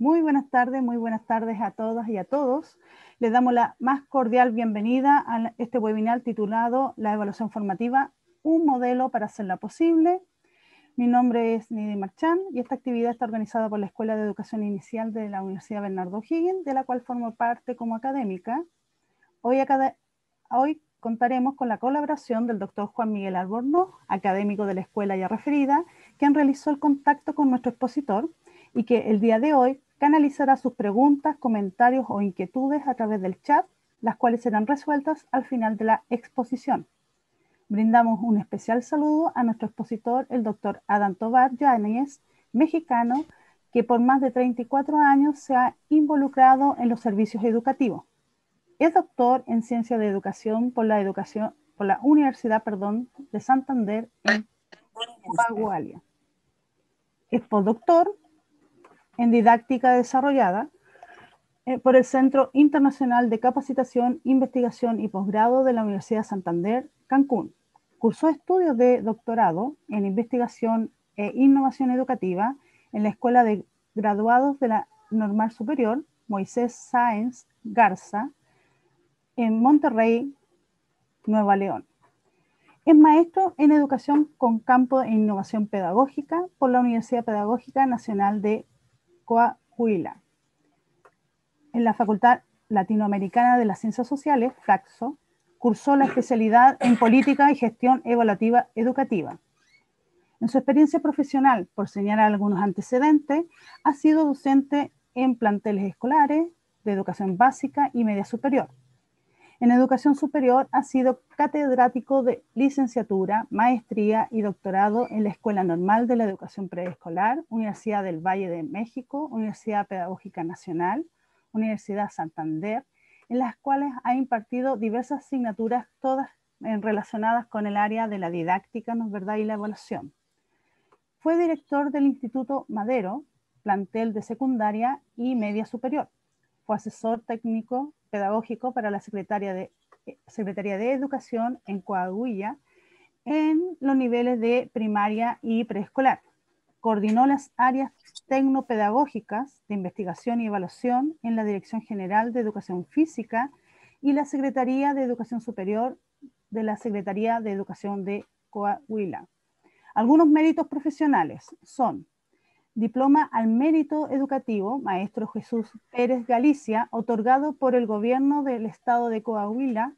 Muy buenas tardes, muy buenas tardes a todas y a todos. Les damos la más cordial bienvenida a este webinar titulado La evaluación formativa, un modelo para hacerla posible. Mi nombre es Nidhi Marchán y esta actividad está organizada por la Escuela de Educación Inicial de la Universidad Bernardo O'Higgins, de la cual formo parte como académica. Hoy, hoy contaremos con la colaboración del doctor Juan Miguel Albornoz, académico de la escuela ya referida, quien realizó el contacto con nuestro expositor y que el día de hoy canalizará sus preguntas, comentarios o inquietudes a través del chat, las cuales serán resueltas al final de la exposición. Brindamos un especial saludo a nuestro expositor, el doctor Adán Tobar Yáñez, mexicano, que por más de 34 años se ha involucrado en los servicios educativos. Es doctor en Ciencia de Educación por la, educación, por la Universidad perdón, de Santander en Pagualia. Es postdoctor en didáctica desarrollada eh, por el Centro Internacional de Capacitación, Investigación y Posgrado de la Universidad Santander, Cancún. Cursó estudios de doctorado en investigación e innovación educativa en la Escuela de Graduados de la Normal Superior, Moisés Sáenz Garza, en Monterrey, Nueva León. Es maestro en educación con campo de innovación pedagógica por la Universidad Pedagógica Nacional de en la Facultad Latinoamericana de las Ciencias Sociales, FRAXO, cursó la especialidad en Política y Gestión Evaluativa Educativa. En su experiencia profesional, por señalar algunos antecedentes, ha sido docente en planteles escolares de educación básica y media superior, en educación superior ha sido catedrático de licenciatura, maestría y doctorado en la Escuela Normal de la Educación Preescolar, Universidad del Valle de México, Universidad Pedagógica Nacional, Universidad Santander, en las cuales ha impartido diversas asignaturas, todas relacionadas con el área de la didáctica, ¿no es verdad?, y la evaluación. Fue director del Instituto Madero, plantel de secundaria y media superior asesor técnico pedagógico para la Secretaría de, eh, Secretaría de Educación en Coahuila en los niveles de primaria y preescolar. Coordinó las áreas tecnopedagógicas de investigación y evaluación en la Dirección General de Educación Física y la Secretaría de Educación Superior de la Secretaría de Educación de Coahuila. Algunos méritos profesionales son Diploma al Mérito Educativo, Maestro Jesús Pérez Galicia, otorgado por el Gobierno del Estado de Coahuila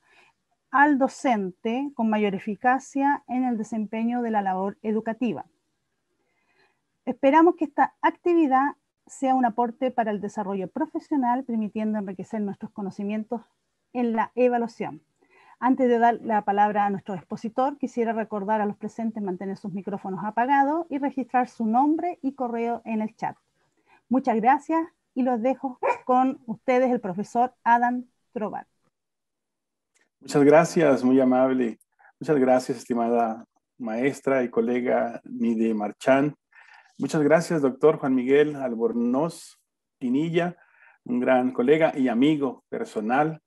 al docente con mayor eficacia en el desempeño de la labor educativa. Esperamos que esta actividad sea un aporte para el desarrollo profesional, permitiendo enriquecer nuestros conocimientos en la evaluación. Antes de dar la palabra a nuestro expositor, quisiera recordar a los presentes mantener sus micrófonos apagados y registrar su nombre y correo en el chat. Muchas gracias y los dejo con ustedes el profesor Adam Trobar. Muchas gracias, muy amable. Muchas gracias, estimada maestra y colega Nide Marchán. Muchas gracias, doctor Juan Miguel Albornoz Pinilla, un gran colega y amigo personal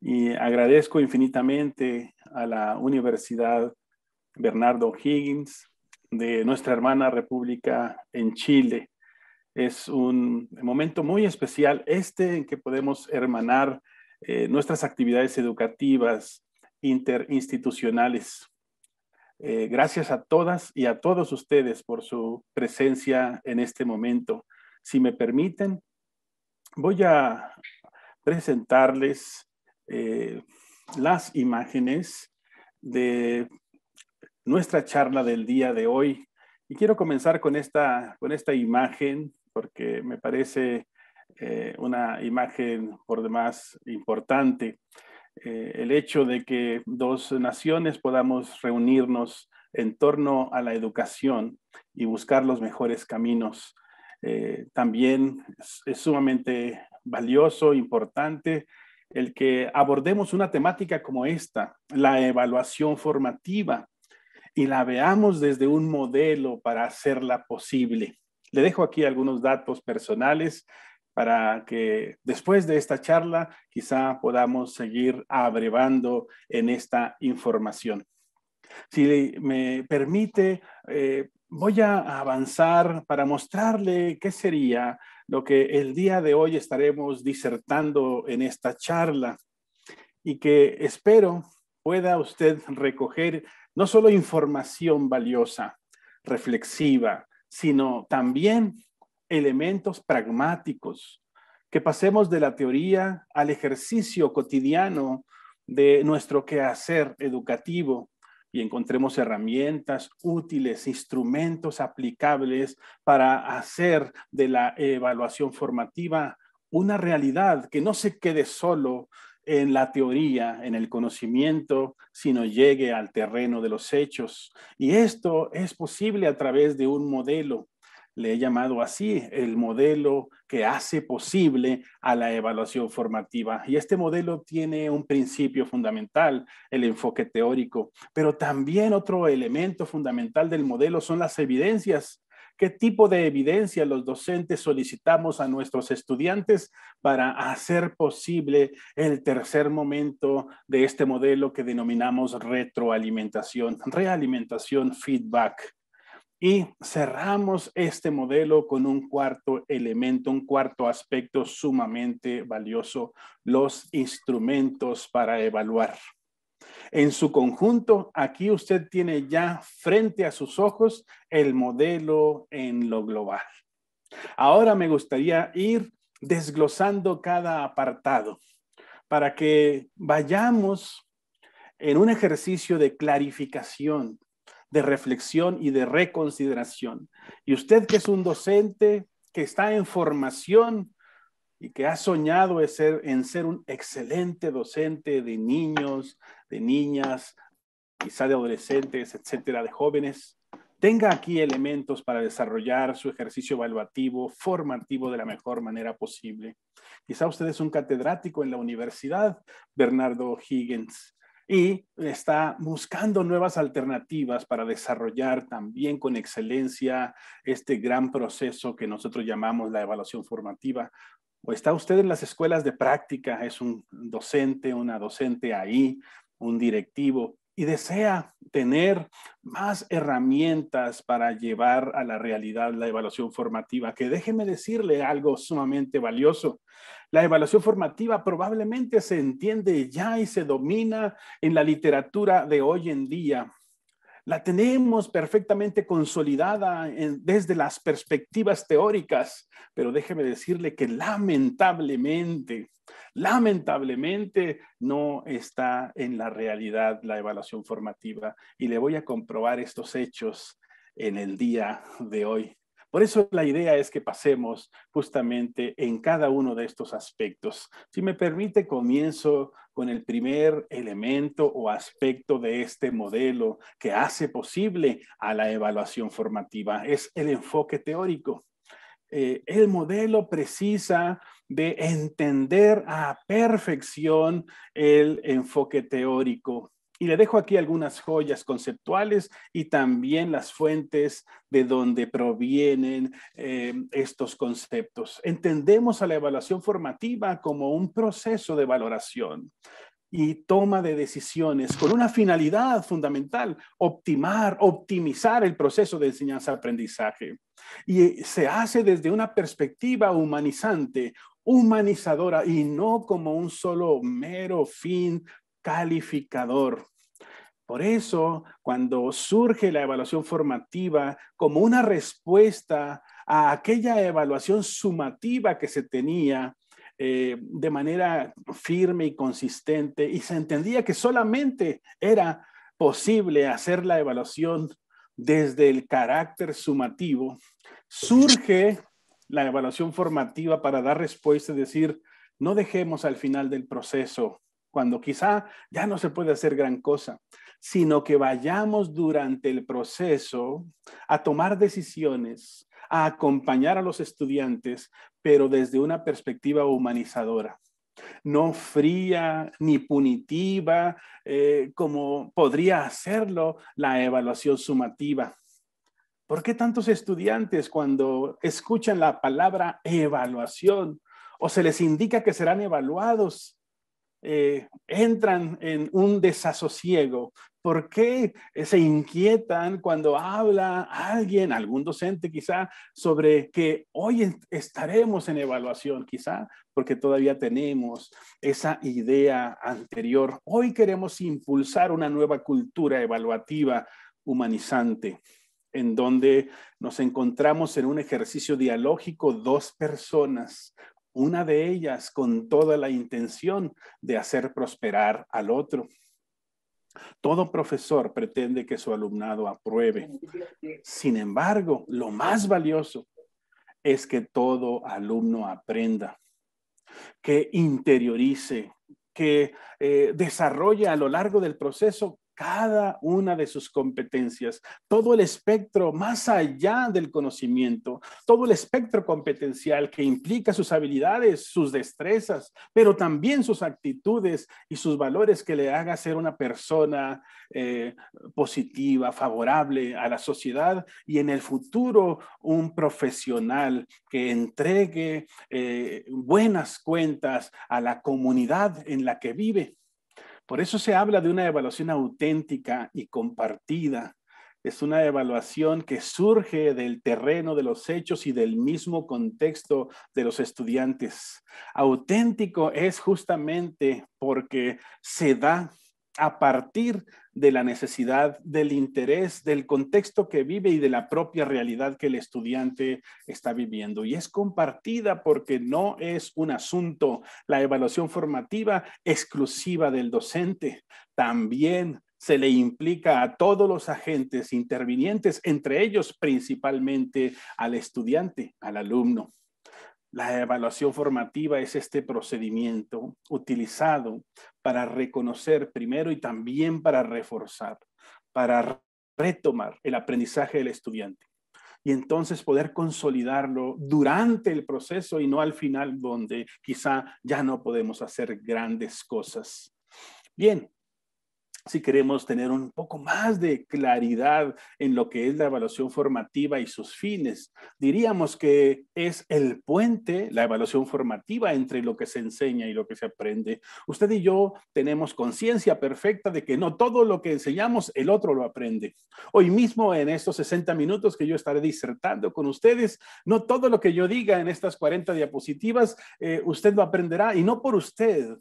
y agradezco infinitamente a la Universidad Bernardo Higgins de nuestra hermana República en Chile. Es un momento muy especial este en que podemos hermanar eh, nuestras actividades educativas interinstitucionales. Eh, gracias a todas y a todos ustedes por su presencia en este momento. Si me permiten, voy a presentarles eh, las imágenes de nuestra charla del día de hoy. Y quiero comenzar con esta, imagen porque me parece eh, una imagen por demás importante. Eh, el hecho de que dos naciones podamos reunirnos en torno a la educación y buscar los mejores caminos también es, sumamente valioso, importante el que abordemos una temática como esta, la evaluación formativa, y la veamos desde un modelo para hacerla posible. Le dejo aquí algunos datos personales para que después de esta charla quizá podamos seguir abrevando en esta información. Si me permite, eh, voy a avanzar para mostrarle qué sería lo que el día de hoy estaremos disertando en esta charla y que espero pueda usted recoger no solo información valiosa, reflexiva, sino también elementos pragmáticos, que pasemos de la teoría al ejercicio cotidiano de nuestro quehacer educativo y encontremos herramientas útiles, instrumentos aplicables para hacer de la evaluación formativa una realidad que no se quede solo en la teoría, en el conocimiento, sino llegue al terreno de los hechos. Y esto es posible a través de un modelo le he llamado así, el modelo que hace posible a la evaluación formativa. Y este modelo tiene un principio fundamental, el enfoque teórico, pero también otro elemento fundamental del modelo son las evidencias. ¿Qué tipo de evidencia los docentes solicitamos a nuestros estudiantes para hacer posible el tercer momento de este modelo que denominamos retroalimentación, realimentación, feedback? Y cerramos este modelo con un cuarto elemento, un cuarto aspecto sumamente valioso, los instrumentos para evaluar. En su conjunto, aquí usted tiene ya frente a sus ojos el modelo en lo global. Ahora me gustaría ir desglosando cada apartado para que vayamos en un ejercicio de clarificación de reflexión y de reconsideración. Y usted que es un docente, que está en formación y que ha soñado en ser un excelente docente de niños, de niñas, quizá de adolescentes, etcétera, de jóvenes, tenga aquí elementos para desarrollar su ejercicio evaluativo, formativo de la mejor manera posible. Quizá usted es un catedrático en la universidad, Bernardo Higgins, y está buscando nuevas alternativas para desarrollar también con excelencia este gran proceso que nosotros llamamos la evaluación formativa. O está usted en las escuelas de práctica, es un docente, una docente ahí, un directivo y desea tener más herramientas para llevar a la realidad la evaluación formativa, que déjeme decirle algo sumamente valioso. La evaluación formativa probablemente se entiende ya y se domina en la literatura de hoy en día, la tenemos perfectamente consolidada desde las perspectivas teóricas, pero déjeme decirle que lamentablemente, lamentablemente no está en la realidad la evaluación formativa y le voy a comprobar estos hechos en el día de hoy. Por eso la idea es que pasemos justamente en cada uno de estos aspectos. Si me permite, comienzo con el primer elemento o aspecto de este modelo que hace posible a la evaluación formativa, es el enfoque teórico. Eh, el modelo precisa de entender a perfección el enfoque teórico y le dejo aquí algunas joyas conceptuales y también las fuentes de donde provienen eh, estos conceptos. Entendemos a la evaluación formativa como un proceso de valoración y toma de decisiones con una finalidad fundamental, optimar, optimizar el proceso de enseñanza-aprendizaje. Y se hace desde una perspectiva humanizante, humanizadora y no como un solo mero fin calificador. Por eso, cuando surge la evaluación formativa como una respuesta a aquella evaluación sumativa que se tenía eh, de manera firme y consistente, y se entendía que solamente era posible hacer la evaluación desde el carácter sumativo, surge la evaluación formativa para dar respuesta y decir, no dejemos al final del proceso cuando quizá ya no se puede hacer gran cosa, sino que vayamos durante el proceso a tomar decisiones, a acompañar a los estudiantes, pero desde una perspectiva humanizadora, no fría ni punitiva, eh, como podría hacerlo la evaluación sumativa. ¿Por qué tantos estudiantes cuando escuchan la palabra evaluación o se les indica que serán evaluados, eh, entran en un desasosiego? ¿Por qué eh, se inquietan cuando habla alguien, algún docente quizá, sobre que hoy estaremos en evaluación? Quizá porque todavía tenemos esa idea anterior. Hoy queremos impulsar una nueva cultura evaluativa humanizante en donde nos encontramos en un ejercicio dialógico dos personas, una de ellas con toda la intención de hacer prosperar al otro. Todo profesor pretende que su alumnado apruebe. Sin embargo, lo más valioso es que todo alumno aprenda, que interiorice, que eh, desarrolle a lo largo del proceso cada una de sus competencias, todo el espectro más allá del conocimiento, todo el espectro competencial que implica sus habilidades, sus destrezas, pero también sus actitudes y sus valores que le haga ser una persona eh, positiva, favorable a la sociedad y en el futuro un profesional que entregue eh, buenas cuentas a la comunidad en la que vive. Por eso se habla de una evaluación auténtica y compartida. Es una evaluación que surge del terreno de los hechos y del mismo contexto de los estudiantes. Auténtico es justamente porque se da a partir de la necesidad, del interés, del contexto que vive y de la propia realidad que el estudiante está viviendo. Y es compartida porque no es un asunto, la evaluación formativa exclusiva del docente. También se le implica a todos los agentes intervinientes, entre ellos principalmente al estudiante, al alumno. La evaluación formativa es este procedimiento utilizado para reconocer primero y también para reforzar, para retomar el aprendizaje del estudiante y entonces poder consolidarlo durante el proceso y no al final donde quizá ya no podemos hacer grandes cosas. Bien, si queremos tener un poco más de claridad en lo que es la evaluación formativa y sus fines. Diríamos que es el puente, la evaluación formativa entre lo que se enseña y lo que se aprende. Usted y yo tenemos conciencia perfecta de que no todo lo que enseñamos, el otro lo aprende. Hoy mismo, en estos 60 minutos que yo estaré disertando con ustedes, no todo lo que yo diga en estas 40 diapositivas, eh, usted lo aprenderá y no por usted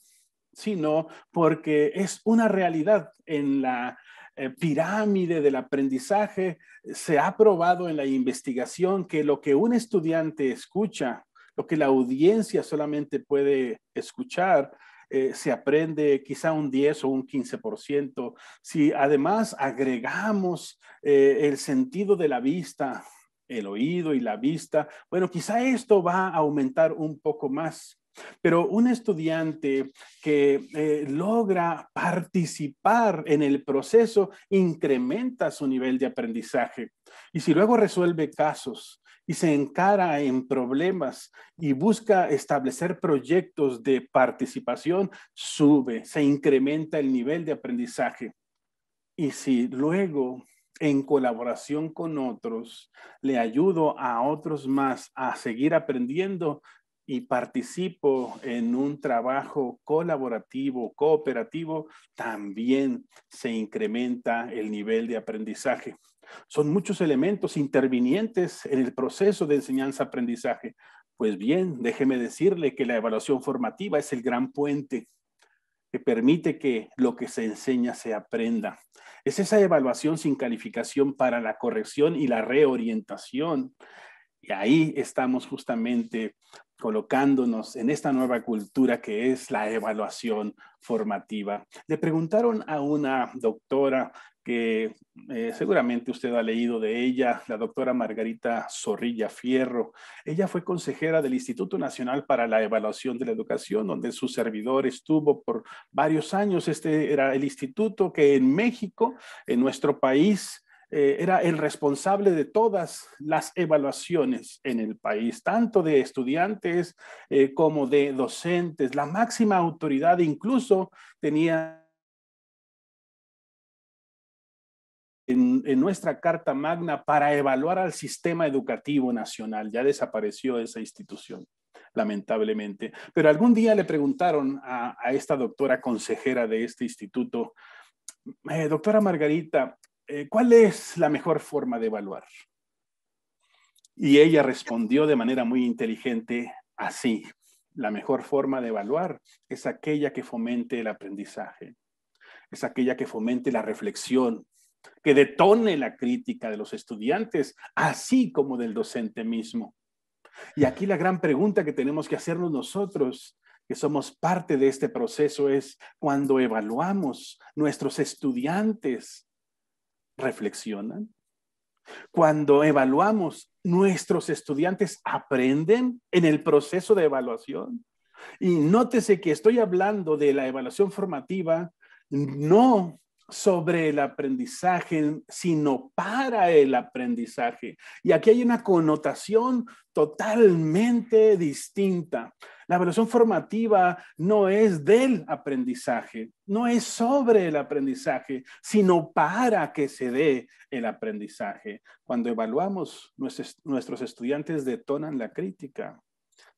sino porque es una realidad en la eh, pirámide del aprendizaje. Se ha probado en la investigación que lo que un estudiante escucha, lo que la audiencia solamente puede escuchar, eh, se aprende quizá un 10 o un 15%. Si además agregamos eh, el sentido de la vista, el oído y la vista, bueno, quizá esto va a aumentar un poco más. Pero un estudiante que eh, logra participar en el proceso incrementa su nivel de aprendizaje. Y si luego resuelve casos, y se encara en problemas y busca establecer proyectos de participación, sube, se incrementa el nivel de aprendizaje. Y si luego, en colaboración con otros, le ayudo a otros más a seguir aprendiendo, y participo en un trabajo colaborativo, cooperativo, también se incrementa el nivel de aprendizaje. Son muchos elementos intervinientes en el proceso de enseñanza-aprendizaje. Pues bien, déjeme decirle que la evaluación formativa es el gran puente que permite que lo que se enseña se aprenda. Es esa evaluación sin calificación para la corrección y la reorientación. Y ahí estamos justamente colocándonos en esta nueva cultura que es la evaluación formativa. Le preguntaron a una doctora que eh, seguramente usted ha leído de ella, la doctora Margarita Zorrilla Fierro. Ella fue consejera del Instituto Nacional para la Evaluación de la Educación, donde su servidor estuvo por varios años. Este era el instituto que en México, en nuestro país, eh, era el responsable de todas las evaluaciones en el país, tanto de estudiantes eh, como de docentes, la máxima autoridad incluso tenía En, nuestra Carta Magna para evaluar al sistema educativo nacional. Ya desapareció esa institución, lamentablemente. Pero algún día le preguntaron a, esta doctora consejera de este instituto, eh, doctora Margarita, eh, ¿cuál es la mejor forma de evaluar? Y ella respondió de manera muy inteligente así, la mejor forma de evaluar es aquella que fomente el aprendizaje, es aquella que fomente la reflexión, que detone la crítica de los estudiantes, así como del docente mismo. Y aquí la gran pregunta que tenemos que hacernos nosotros, que somos parte de este proceso, es cuando evaluamos nuestros estudiantes, reflexionan? Cuando evaluamos, nuestros estudiantes aprenden en el proceso de evaluación. Y nótese que estoy hablando de la evaluación formativa, no sobre el aprendizaje, sino para el aprendizaje. Y aquí hay una connotación totalmente distinta. La evaluación formativa no es del aprendizaje, no es sobre el aprendizaje, sino para que se dé el aprendizaje. Cuando evaluamos, nuestros estudiantes detonan la crítica,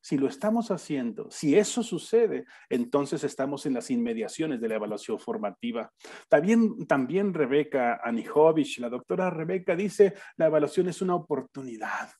si lo estamos haciendo, si eso sucede, entonces estamos en las inmediaciones de la evaluación formativa. También, también Rebeca Anijovich, la doctora Rebeca, dice, la evaluación es una oportunidad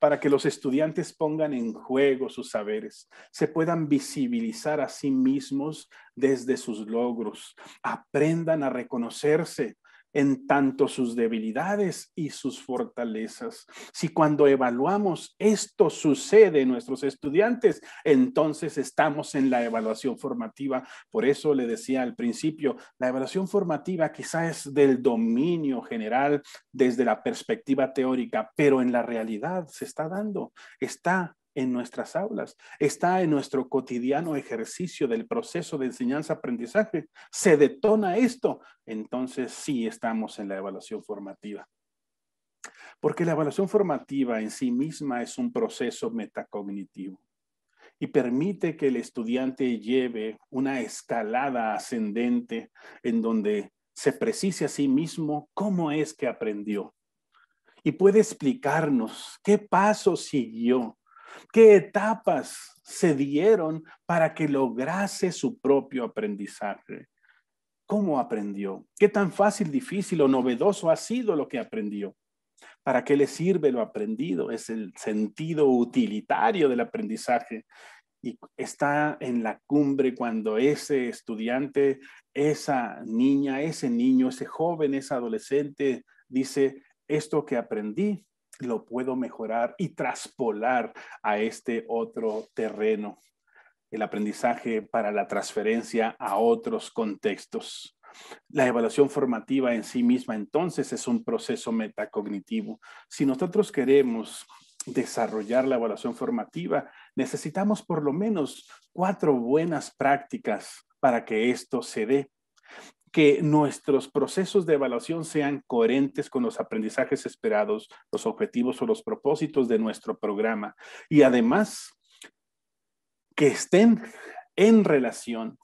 para que los estudiantes pongan en juego sus saberes, se puedan visibilizar a sí mismos desde sus logros, aprendan a reconocerse, en tanto sus debilidades y sus fortalezas. Si cuando evaluamos esto sucede en nuestros estudiantes, entonces estamos en la evaluación formativa. Por eso le decía al principio, la evaluación formativa quizás es del dominio general desde la perspectiva teórica, pero en la realidad se está dando, está en nuestras aulas, está en nuestro cotidiano ejercicio del proceso de enseñanza-aprendizaje. Se detona esto, entonces sí estamos en la evaluación formativa. Porque la evaluación formativa en sí misma es un proceso metacognitivo y permite que el estudiante lleve una escalada ascendente en donde se precise a sí mismo cómo es que aprendió y puede explicarnos qué paso siguió qué etapas se dieron para que lograse su propio aprendizaje. ¿Cómo aprendió? ¿Qué tan fácil, difícil o novedoso ha sido lo que aprendió? ¿Para qué le sirve lo aprendido? Es el sentido utilitario del aprendizaje. Y está en la cumbre cuando ese estudiante, esa niña, ese niño, ese joven, ese adolescente dice, esto que aprendí lo puedo mejorar y traspolar a este otro terreno, el aprendizaje para la transferencia a otros contextos. La evaluación formativa en sí misma entonces es un proceso metacognitivo. Si nosotros queremos desarrollar la evaluación formativa, necesitamos por lo menos cuatro buenas prácticas para que esto se dé que nuestros procesos de evaluación sean coherentes con los aprendizajes esperados, los objetivos o los propósitos de nuestro programa y además que estén en relación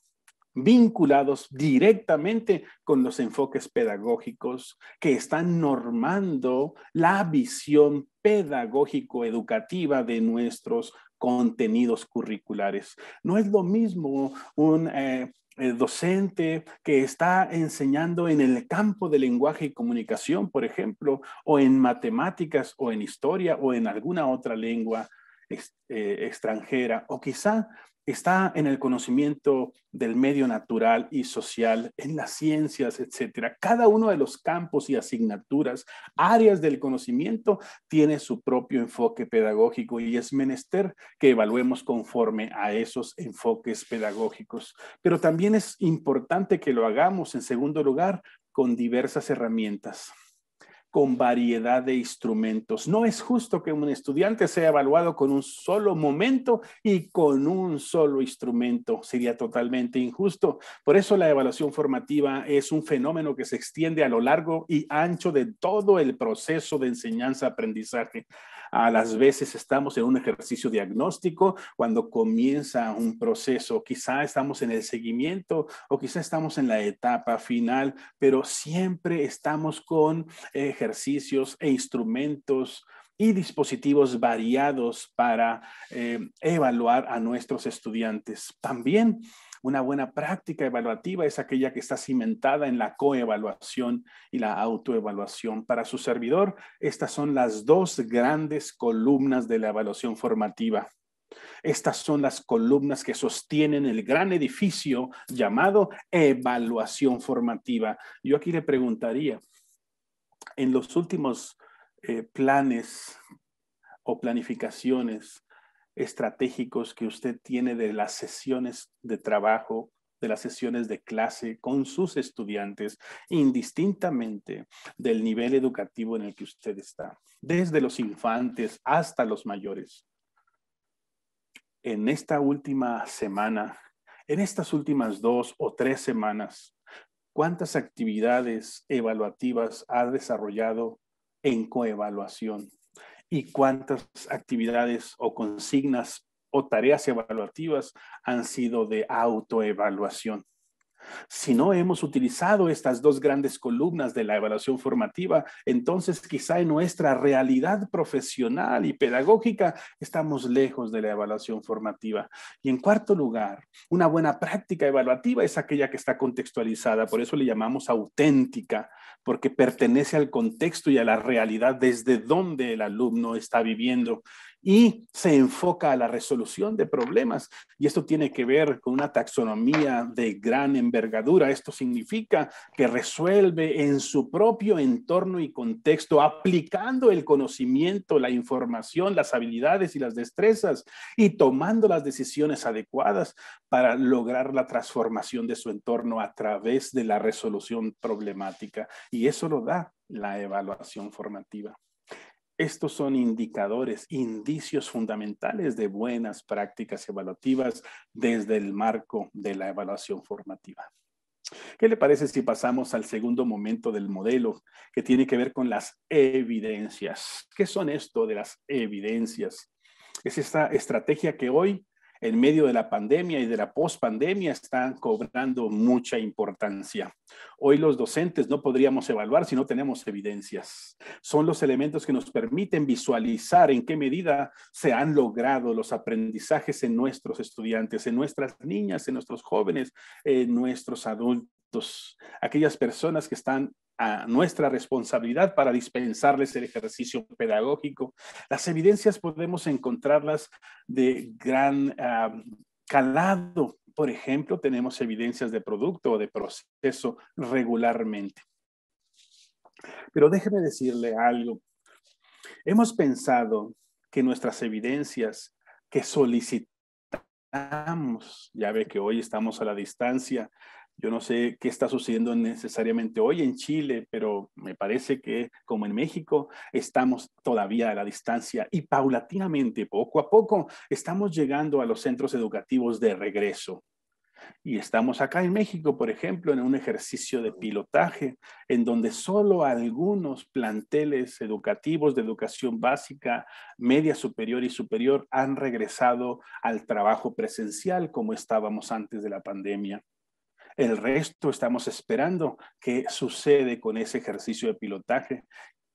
vinculados directamente con los enfoques pedagógicos que están normando la visión pedagógico-educativa de nuestros contenidos curriculares. No es lo mismo un eh, eh, docente que está enseñando en el campo de lenguaje y comunicación, por ejemplo, o en matemáticas o en historia o en alguna otra lengua eh, extranjera, o quizá está en el conocimiento del medio natural y social, en las ciencias, etcétera. Cada uno de los campos y asignaturas, áreas del conocimiento, tiene su propio enfoque pedagógico y es menester que evaluemos conforme a esos enfoques pedagógicos. Pero también es importante que lo hagamos, en segundo lugar, con diversas herramientas con variedad de instrumentos. No es justo que un estudiante sea evaluado con un solo momento y con un solo instrumento. Sería totalmente injusto. Por eso la evaluación formativa es un fenómeno que se extiende a lo largo y ancho de todo el proceso de enseñanza-aprendizaje. A las veces estamos en un ejercicio diagnóstico cuando comienza un proceso. Quizá estamos en el seguimiento o quizá estamos en la etapa final, pero siempre estamos con eh, ejercicios e instrumentos y dispositivos variados para eh, evaluar a nuestros estudiantes. También una buena práctica evaluativa es aquella que está cimentada en la coevaluación y la autoevaluación. Para su servidor, estas son las dos grandes columnas de la evaluación formativa. Estas son las columnas que sostienen el gran edificio llamado evaluación formativa. Yo aquí le preguntaría, en los últimos eh, planes o planificaciones estratégicos que usted tiene de las sesiones de trabajo, de las sesiones de clase con sus estudiantes, indistintamente del nivel educativo en el que usted está, desde los infantes hasta los mayores. En esta última semana, en estas últimas dos o tres semanas, ¿Cuántas actividades evaluativas ha desarrollado en coevaluación? ¿Y cuántas actividades o consignas o tareas evaluativas han sido de autoevaluación? Si no hemos utilizado estas dos grandes columnas de la evaluación formativa, entonces quizá en nuestra realidad profesional y pedagógica estamos lejos de la evaluación formativa. Y en cuarto lugar, una buena práctica evaluativa es aquella que está contextualizada, por eso le llamamos auténtica, porque pertenece al contexto y a la realidad desde donde el alumno está viviendo y se enfoca a la resolución de problemas. Y esto tiene que ver con una taxonomía de gran envergadura. Esto significa que resuelve en su propio entorno y contexto, aplicando el conocimiento, la información, las habilidades y las destrezas y tomando las decisiones adecuadas para lograr la transformación de su entorno a través de la resolución problemática. Y eso lo da la evaluación formativa. Estos son indicadores, indicios fundamentales de buenas prácticas evaluativas desde el marco de la evaluación formativa. ¿Qué le parece si pasamos al segundo momento del modelo, que tiene que ver con las evidencias? ¿Qué son esto de las evidencias? Es esta estrategia que hoy en medio de la pandemia y de la pospandemia están cobrando mucha importancia. Hoy los docentes no podríamos evaluar si no tenemos evidencias. Son los elementos que nos permiten visualizar en qué medida se han logrado los aprendizajes en nuestros estudiantes, en nuestras niñas, en nuestros jóvenes, en nuestros adultos aquellas personas que están a nuestra responsabilidad para dispensarles el ejercicio pedagógico. Las evidencias podemos encontrarlas de gran ah, calado. Por ejemplo, tenemos evidencias de producto o de proceso regularmente. Pero déjeme decirle algo. Hemos pensado que nuestras evidencias que solicitamos, ya ve que hoy estamos a la distancia, yo no sé qué está sucediendo necesariamente hoy en Chile, pero me parece que como en México estamos todavía a la distancia y paulatinamente, poco a poco, estamos llegando a los centros educativos de regreso. Y estamos acá en México, por ejemplo, en un ejercicio de pilotaje en donde solo algunos planteles educativos de educación básica, media superior y superior han regresado al trabajo presencial como estábamos antes de la pandemia. El resto estamos esperando qué sucede con ese ejercicio de pilotaje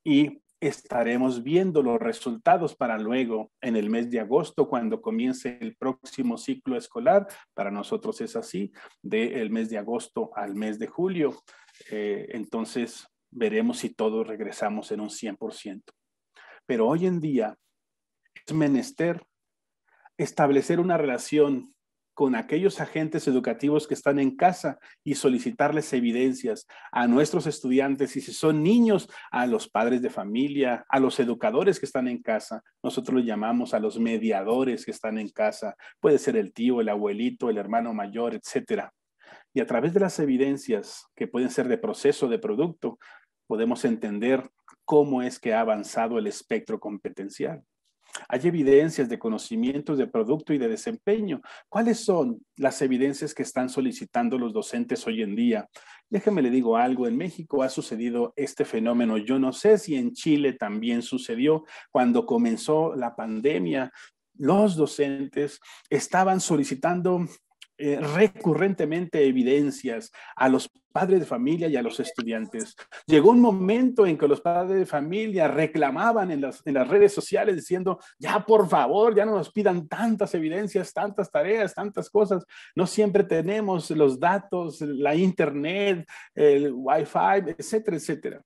y estaremos viendo los resultados para luego en el mes de agosto cuando comience el próximo ciclo escolar. Para nosotros es así, del mes de agosto al mes de julio. Eh, entonces veremos si todos regresamos en un 100%. Pero hoy en día es menester establecer una relación con aquellos agentes educativos que están en casa y solicitarles evidencias a nuestros estudiantes y si son niños, a los padres de familia, a los educadores que están en casa. Nosotros los llamamos a los mediadores que están en casa. Puede ser el tío, el abuelito, el hermano mayor, etc. Y a través de las evidencias que pueden ser de proceso, de producto, podemos entender cómo es que ha avanzado el espectro competencial. Hay evidencias de conocimientos de producto y de desempeño. ¿Cuáles son las evidencias que están solicitando los docentes hoy en día? Déjeme le digo algo, en México ha sucedido este fenómeno. Yo no sé si en Chile también sucedió cuando comenzó la pandemia. Los docentes estaban solicitando eh, recurrentemente evidencias a los padres de familia y a los estudiantes. Llegó un momento en que los padres de familia reclamaban en las, en las redes sociales diciendo, ya por favor, ya no nos pidan tantas evidencias, tantas tareas, tantas cosas. No siempre tenemos los datos, la internet, el wifi, etcétera, etcétera.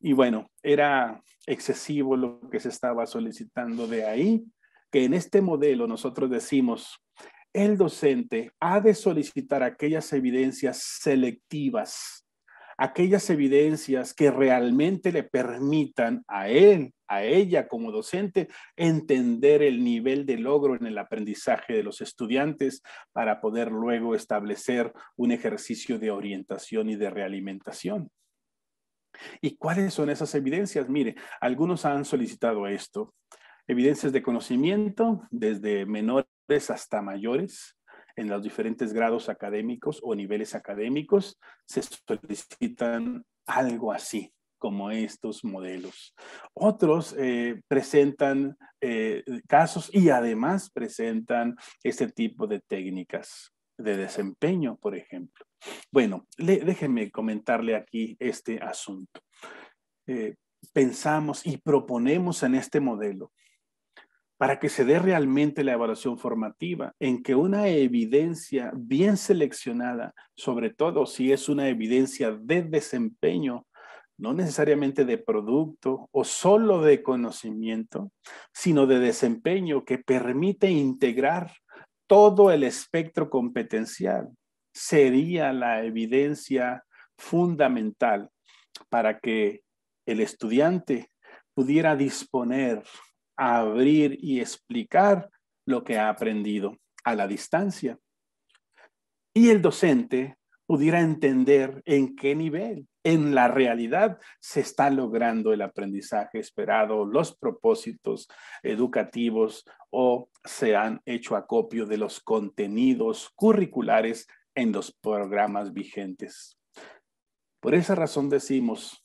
Y bueno, era excesivo lo que se estaba solicitando de ahí, que en este modelo nosotros decimos el docente ha de solicitar aquellas evidencias selectivas, aquellas evidencias que realmente le permitan a él, a ella como docente, entender el nivel de logro en el aprendizaje de los estudiantes para poder luego establecer un ejercicio de orientación y de realimentación. ¿Y cuáles son esas evidencias? Mire, algunos han solicitado esto, evidencias de conocimiento desde menores hasta mayores en los diferentes grados académicos o niveles académicos, se solicitan algo así como estos modelos. Otros eh, presentan eh, casos y además presentan este tipo de técnicas de desempeño, por ejemplo. Bueno, déjenme comentarle aquí este asunto. Eh, pensamos y proponemos en este modelo para que se dé realmente la evaluación formativa, en que una evidencia bien seleccionada, sobre todo si es una evidencia de desempeño, no necesariamente de producto o solo de conocimiento, sino de desempeño que permite integrar todo el espectro competencial, sería la evidencia fundamental para que el estudiante pudiera disponer abrir y explicar lo que ha aprendido a la distancia. Y el docente pudiera entender en qué nivel, en la realidad, se está logrando el aprendizaje esperado, los propósitos educativos o se han hecho acopio de los contenidos curriculares en los programas vigentes. Por esa razón decimos,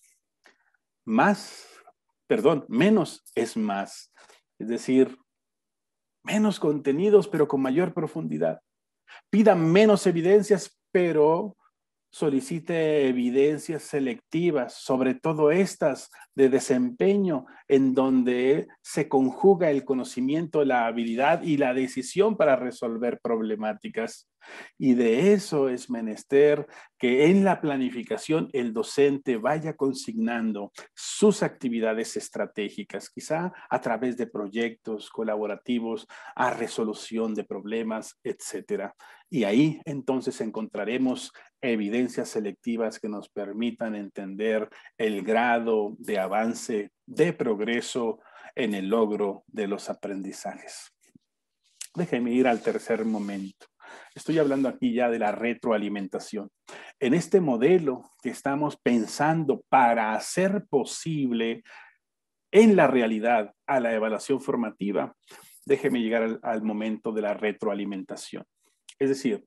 más, perdón, menos es más es decir, menos contenidos pero con mayor profundidad. Pida menos evidencias pero solicite evidencias selectivas, sobre todo estas de desempeño, en donde se conjuga el conocimiento, la habilidad y la decisión para resolver problemáticas. Y de eso es menester que en la planificación el docente vaya consignando sus actividades estratégicas, quizá a través de proyectos colaborativos, a resolución de problemas, etcétera. Y ahí entonces encontraremos evidencias selectivas que nos permitan entender el grado de avance, de progreso en el logro de los aprendizajes. Déjeme ir al tercer momento. Estoy hablando aquí ya de la retroalimentación. En este modelo que estamos pensando para hacer posible en la realidad a la evaluación formativa, déjeme llegar al momento de la retroalimentación. Es decir,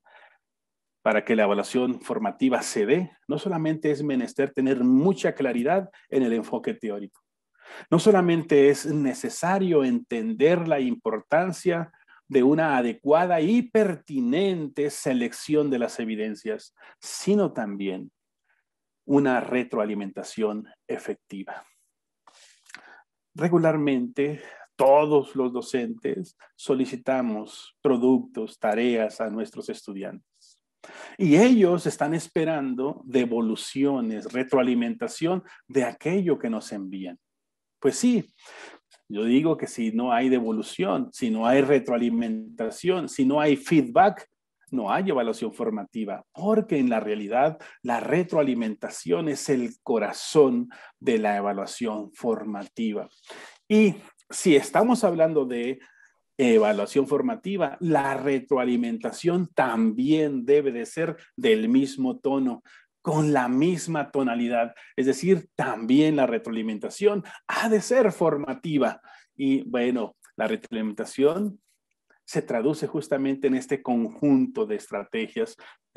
para que la evaluación formativa se dé, no solamente es menester tener mucha claridad en el enfoque teórico, no solamente es necesario entender la importancia de una adecuada y pertinente selección de las evidencias, sino también una retroalimentación efectiva. Regularmente, todos los docentes solicitamos productos, tareas a nuestros estudiantes. Y ellos están esperando devoluciones, retroalimentación de aquello que nos envían. Pues sí, yo digo que si no hay devolución, si no hay retroalimentación, si no hay feedback, no hay evaluación formativa, porque en la realidad la retroalimentación es el corazón de la evaluación formativa. Y si estamos hablando de evaluación formativa, la retroalimentación también debe de ser del mismo tono, con la misma tonalidad. Es decir, también la retroalimentación ha de ser formativa. Y bueno, la retroalimentación se traduce justamente en este conjunto de estrategias.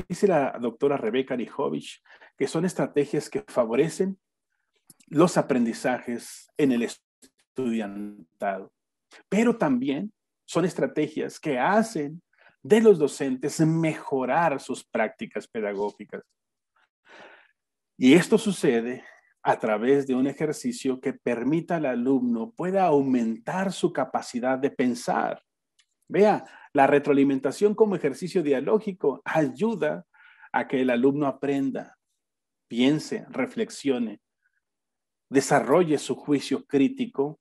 Dice la doctora Rebeca Rijovic que son estrategias que favorecen los aprendizajes en el estudiantado, pero también son estrategias que hacen de los docentes mejorar sus prácticas pedagógicas. Y esto sucede a través de un ejercicio que permita al alumno pueda aumentar su capacidad de pensar. Vea, la retroalimentación como ejercicio dialógico ayuda a que el alumno aprenda, piense, reflexione, desarrolle su juicio crítico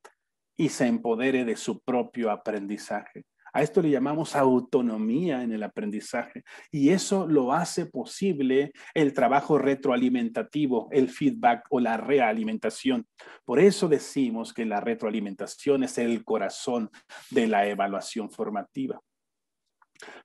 y se empodere de su propio aprendizaje. A esto le llamamos autonomía en el aprendizaje y eso lo hace posible el trabajo retroalimentativo, el feedback o la realimentación. Por eso decimos que la retroalimentación es el corazón de la evaluación formativa.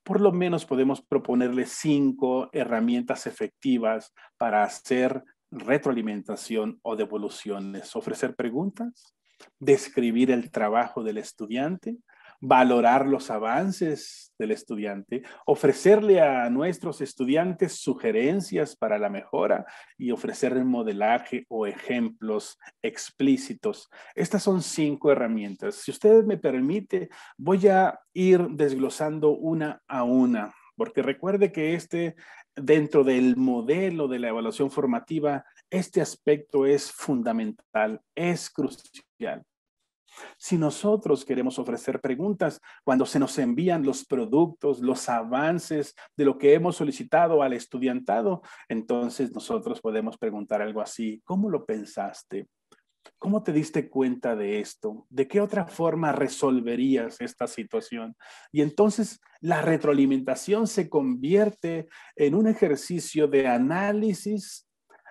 Por lo menos podemos proponerle cinco herramientas efectivas para hacer retroalimentación o devoluciones. Ofrecer preguntas, describir el trabajo del estudiante, valorar los avances del estudiante, ofrecerle a nuestros estudiantes sugerencias para la mejora y ofrecer el modelaje o ejemplos explícitos. Estas son cinco herramientas. Si usted me permite, voy a ir desglosando una a una, porque recuerde que este, dentro del modelo de la evaluación formativa, este aspecto es fundamental, es crucial. Si nosotros queremos ofrecer preguntas cuando se nos envían los productos, los avances de lo que hemos solicitado al estudiantado, entonces nosotros podemos preguntar algo así, ¿cómo lo pensaste? ¿Cómo te diste cuenta de esto? ¿De qué otra forma resolverías esta situación? Y entonces la retroalimentación se convierte en un ejercicio de análisis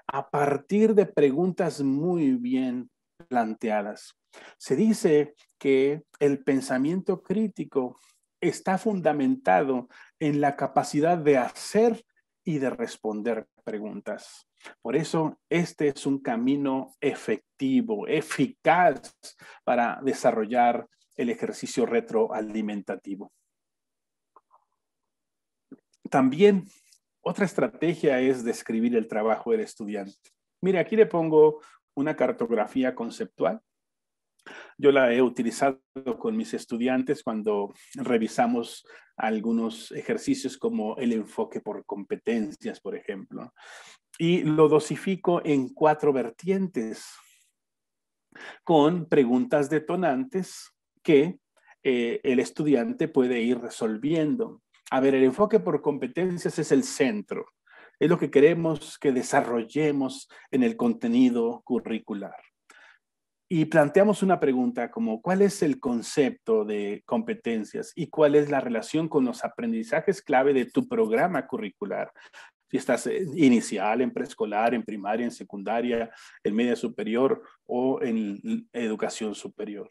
a partir de preguntas muy bien planteadas. Se dice que el pensamiento crítico está fundamentado en la capacidad de hacer y de responder preguntas. Por eso, este es un camino efectivo, eficaz para desarrollar el ejercicio retroalimentativo. También otra estrategia es describir el trabajo del estudiante. Mire, aquí le pongo una cartografía conceptual. Yo la he utilizado con mis estudiantes cuando revisamos algunos ejercicios como el enfoque por competencias, por ejemplo. Y lo dosifico en cuatro vertientes con preguntas detonantes que eh, el estudiante puede ir resolviendo. A ver, el enfoque por competencias es el centro. Es lo que queremos que desarrollemos en el contenido curricular. Y planteamos una pregunta como, ¿cuál es el concepto de competencias y cuál es la relación con los aprendizajes clave de tu programa curricular? Si estás inicial, en preescolar, en primaria, en secundaria, en media superior o en educación superior.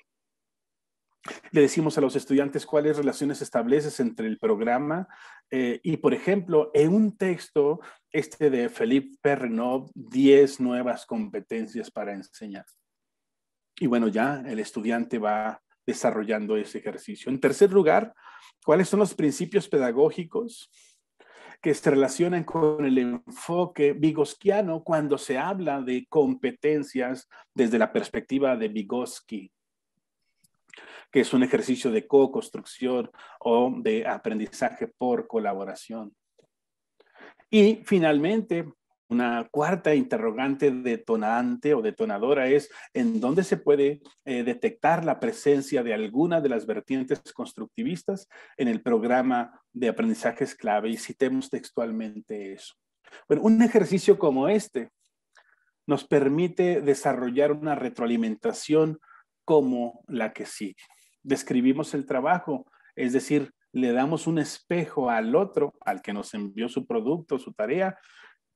Le decimos a los estudiantes cuáles relaciones estableces entre el programa eh, y, por ejemplo, en un texto, este de Felipe Perrinov, 10 nuevas competencias para enseñar. Y bueno, ya el estudiante va desarrollando ese ejercicio. En tercer lugar, ¿cuáles son los principios pedagógicos que se relacionan con el enfoque Vygotskiano cuando se habla de competencias desde la perspectiva de Vygotsky? que es un ejercicio de co-construcción o de aprendizaje por colaboración. Y finalmente, una cuarta interrogante detonante o detonadora es en dónde se puede eh, detectar la presencia de alguna de las vertientes constructivistas en el programa de aprendizajes clave y citemos textualmente eso. Bueno, un ejercicio como este nos permite desarrollar una retroalimentación como la que sí. Describimos el trabajo, es decir, le damos un espejo al otro, al que nos envió su producto, su tarea,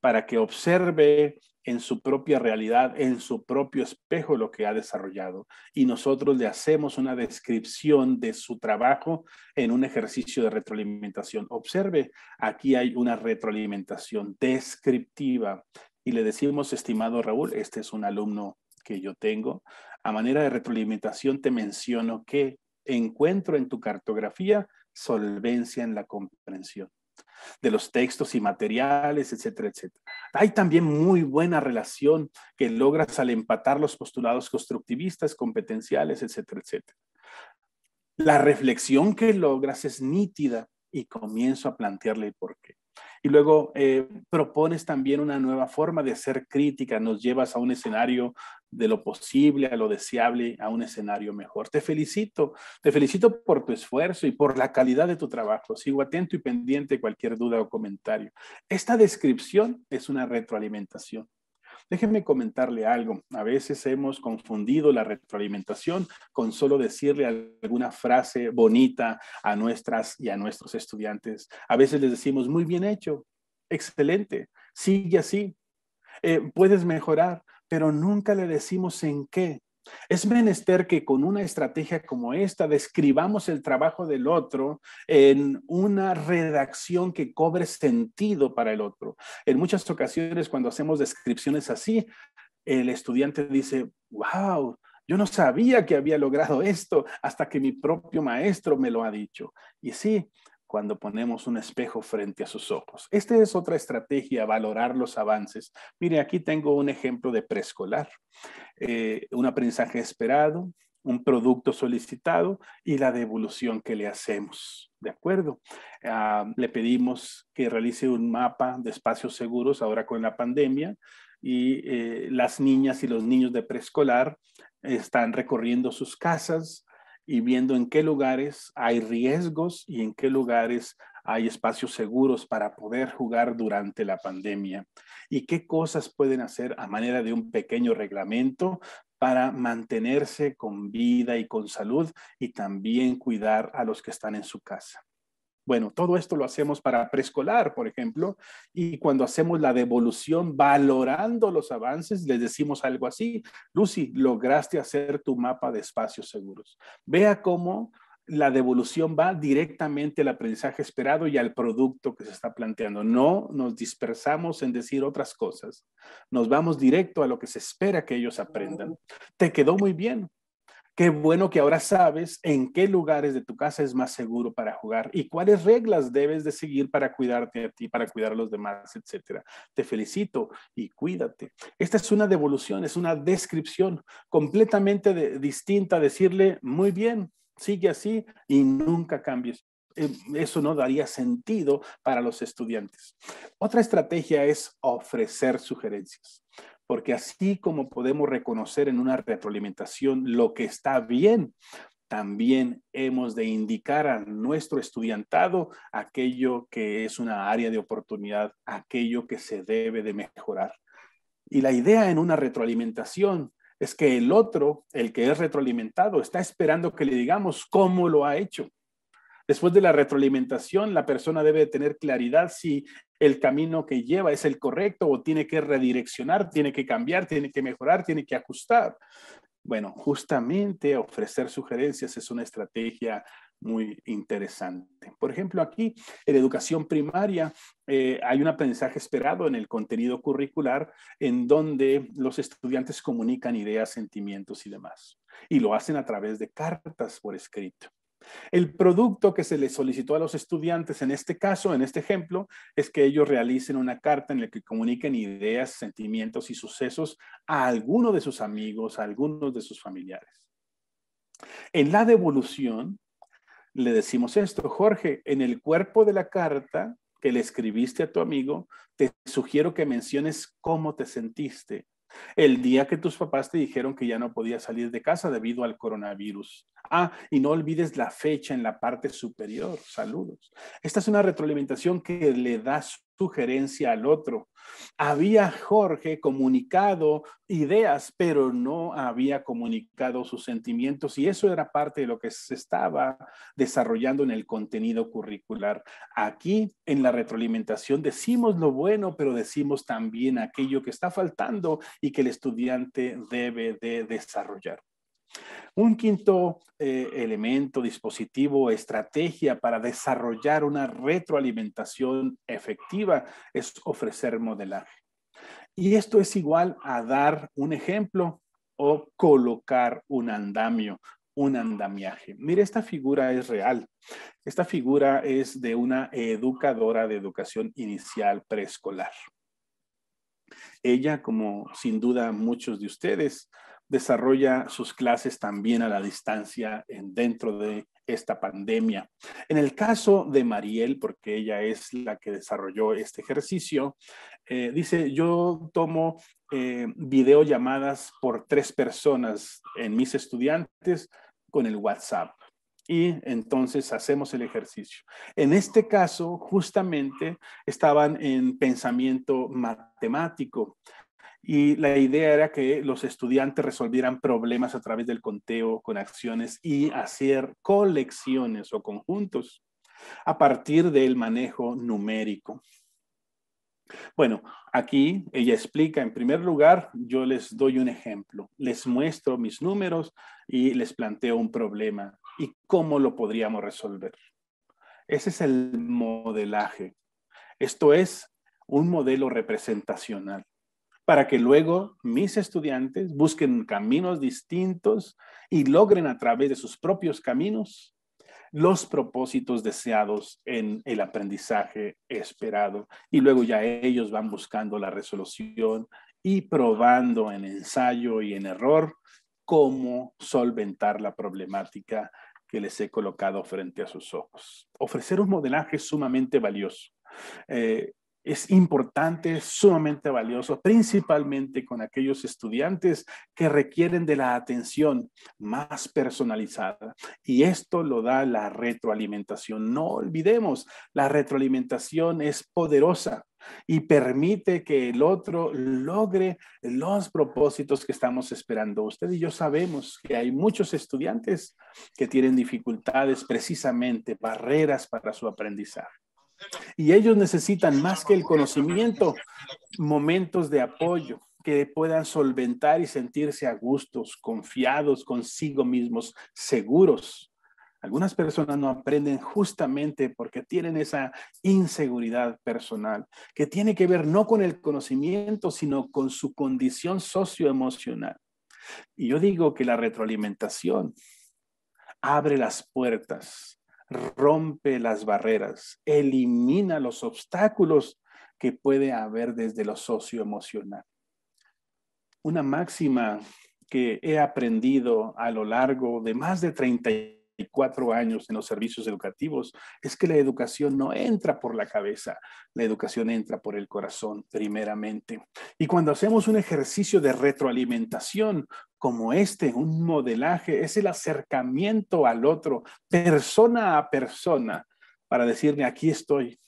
para que observe en su propia realidad, en su propio espejo lo que ha desarrollado. Y nosotros le hacemos una descripción de su trabajo en un ejercicio de retroalimentación. Observe, aquí hay una retroalimentación descriptiva. Y le decimos, estimado Raúl, este es un alumno que yo tengo, a manera de retroalimentación te menciono que encuentro en tu cartografía solvencia en la comprensión de los textos y materiales, etcétera, etcétera. Hay también muy buena relación que logras al empatar los postulados constructivistas, competenciales, etcétera, etcétera. La reflexión que logras es nítida y comienzo a plantearle el por qué. Y luego eh, propones también una nueva forma de ser crítica, nos llevas a un escenario de lo posible, a lo deseable, a un escenario mejor. Te felicito, te felicito por tu esfuerzo y por la calidad de tu trabajo. Sigo atento y pendiente cualquier duda o comentario. Esta descripción es una retroalimentación. Déjenme comentarle algo. A veces hemos confundido la retroalimentación con solo decirle alguna frase bonita a nuestras y a nuestros estudiantes. A veces les decimos, muy bien hecho, excelente, sigue así, eh, puedes mejorar, pero nunca le decimos en qué es menester que con una estrategia como esta describamos el trabajo del otro en una redacción que cobre sentido para el otro. En muchas ocasiones cuando hacemos descripciones así, el estudiante dice, wow, yo no sabía que había logrado esto hasta que mi propio maestro me lo ha dicho. Y sí, cuando ponemos un espejo frente a sus ojos. Esta es otra estrategia, valorar los avances. Mire, aquí tengo un ejemplo de preescolar, eh, un aprendizaje esperado, un producto solicitado y la devolución que le hacemos. ¿De acuerdo? Ah, le pedimos que realice un mapa de espacios seguros ahora con la pandemia y eh, las niñas y los niños de preescolar están recorriendo sus casas, y viendo en qué lugares hay riesgos y en qué lugares hay espacios seguros para poder jugar durante la pandemia y qué cosas pueden hacer a manera de un pequeño reglamento para mantenerse con vida y con salud y también cuidar a los que están en su casa. Bueno, todo esto lo hacemos para preescolar, por ejemplo, y cuando hacemos la devolución valorando los avances, les decimos algo así, Lucy, lograste hacer tu mapa de espacios seguros. Vea cómo la devolución va directamente al aprendizaje esperado y al producto que se está planteando. No nos dispersamos en decir otras cosas. Nos vamos directo a lo que se espera que ellos aprendan. Te quedó muy bien. Qué bueno que ahora sabes en qué lugares de tu casa es más seguro para jugar y cuáles reglas debes de seguir para cuidarte a ti, para cuidar a los demás, etcétera. Te felicito y cuídate. Esta es una devolución, es una descripción completamente distinta distinta. Decirle, muy bien, sigue así y nunca cambies. Eh, eso no daría sentido para los estudiantes. Otra estrategia es ofrecer sugerencias porque así como podemos reconocer en una retroalimentación lo que está bien, también hemos de indicar a nuestro estudiantado aquello que es una área de oportunidad, aquello que se debe de mejorar. Y la idea en una retroalimentación es que el otro, el que es retroalimentado, está esperando que le digamos cómo lo ha hecho. Después de la retroalimentación, la persona debe tener claridad si el camino que lleva es el correcto o tiene que redireccionar, tiene que cambiar, tiene que mejorar, tiene que ajustar. Bueno, justamente ofrecer sugerencias es una estrategia muy interesante. Por ejemplo, aquí en educación primaria eh, hay un aprendizaje esperado en el contenido curricular en donde los estudiantes comunican ideas, sentimientos y demás. Y lo hacen a través de cartas por escrito. El producto que se le solicitó a los estudiantes en este caso, en este ejemplo, es que ellos realicen una carta en la que comuniquen ideas, sentimientos y sucesos a alguno de sus amigos, a algunos de sus familiares. En la devolución, le decimos esto, Jorge, en el cuerpo de la carta que le escribiste a tu amigo, te sugiero que menciones cómo te sentiste el día que tus papás te dijeron que ya no podías salir de casa debido al coronavirus. Ah, y no olvides la fecha en la parte superior. Saludos. Esta es una retroalimentación que le da sugerencia al otro. Había Jorge comunicado ideas, pero no había comunicado sus sentimientos y eso era parte de lo que se estaba desarrollando en el contenido curricular. Aquí en la retroalimentación decimos lo bueno, pero decimos también aquello que está faltando y que el estudiante debe de desarrollar. Un quinto eh, elemento, dispositivo, estrategia para desarrollar una retroalimentación efectiva es ofrecer modelaje. Y esto es igual a dar un ejemplo o colocar un andamio, un andamiaje. Mire, esta figura es real. Esta figura es de una educadora de educación inicial preescolar. Ella, como sin duda muchos de ustedes, desarrolla sus clases también a la distancia en, dentro de esta pandemia. En el caso de Mariel, porque ella es la que desarrolló este ejercicio, eh, dice, yo tomo eh, videollamadas por tres personas en mis estudiantes con el WhatsApp y entonces hacemos el ejercicio. En este caso, justamente, estaban en pensamiento matemático y la idea era que los estudiantes resolvieran problemas a través del conteo con acciones y hacer colecciones o conjuntos a partir del manejo numérico. Bueno, aquí ella explica, en primer lugar, yo les doy un ejemplo, les muestro mis números y les planteo un problema y cómo lo podríamos resolver. Ese es el modelaje. Esto es un modelo representacional para que luego mis estudiantes busquen caminos distintos y logren a través de sus propios caminos los propósitos deseados en el aprendizaje esperado. Y luego ya ellos van buscando la resolución y probando en ensayo y en error cómo solventar la problemática que les he colocado frente a sus ojos. Ofrecer un modelaje sumamente valioso. Eh, es importante, sumamente valioso, principalmente con aquellos estudiantes que requieren de la atención más personalizada. Y esto lo da la retroalimentación. No olvidemos, la retroalimentación es poderosa y permite que el otro logre los propósitos que estamos esperando. Usted y yo sabemos que hay muchos estudiantes que tienen dificultades, precisamente barreras para su aprendizaje. Y ellos necesitan más que el conocimiento, momentos de apoyo que puedan solventar y sentirse a gustos, confiados consigo mismos, seguros. Algunas personas no aprenden justamente porque tienen esa inseguridad personal, que tiene que ver no con el conocimiento, sino con su condición socioemocional. Y yo digo que la retroalimentación abre las puertas rompe las barreras, elimina los obstáculos que puede haber desde lo socioemocional. Una máxima que he aprendido a lo largo de más de 30 cuatro años en los servicios educativos es que la educación no entra por la cabeza, la educación entra por el corazón primeramente. Y cuando hacemos un ejercicio de retroalimentación como este, un modelaje, es el acercamiento al otro, persona a persona, para decirle, aquí estoy,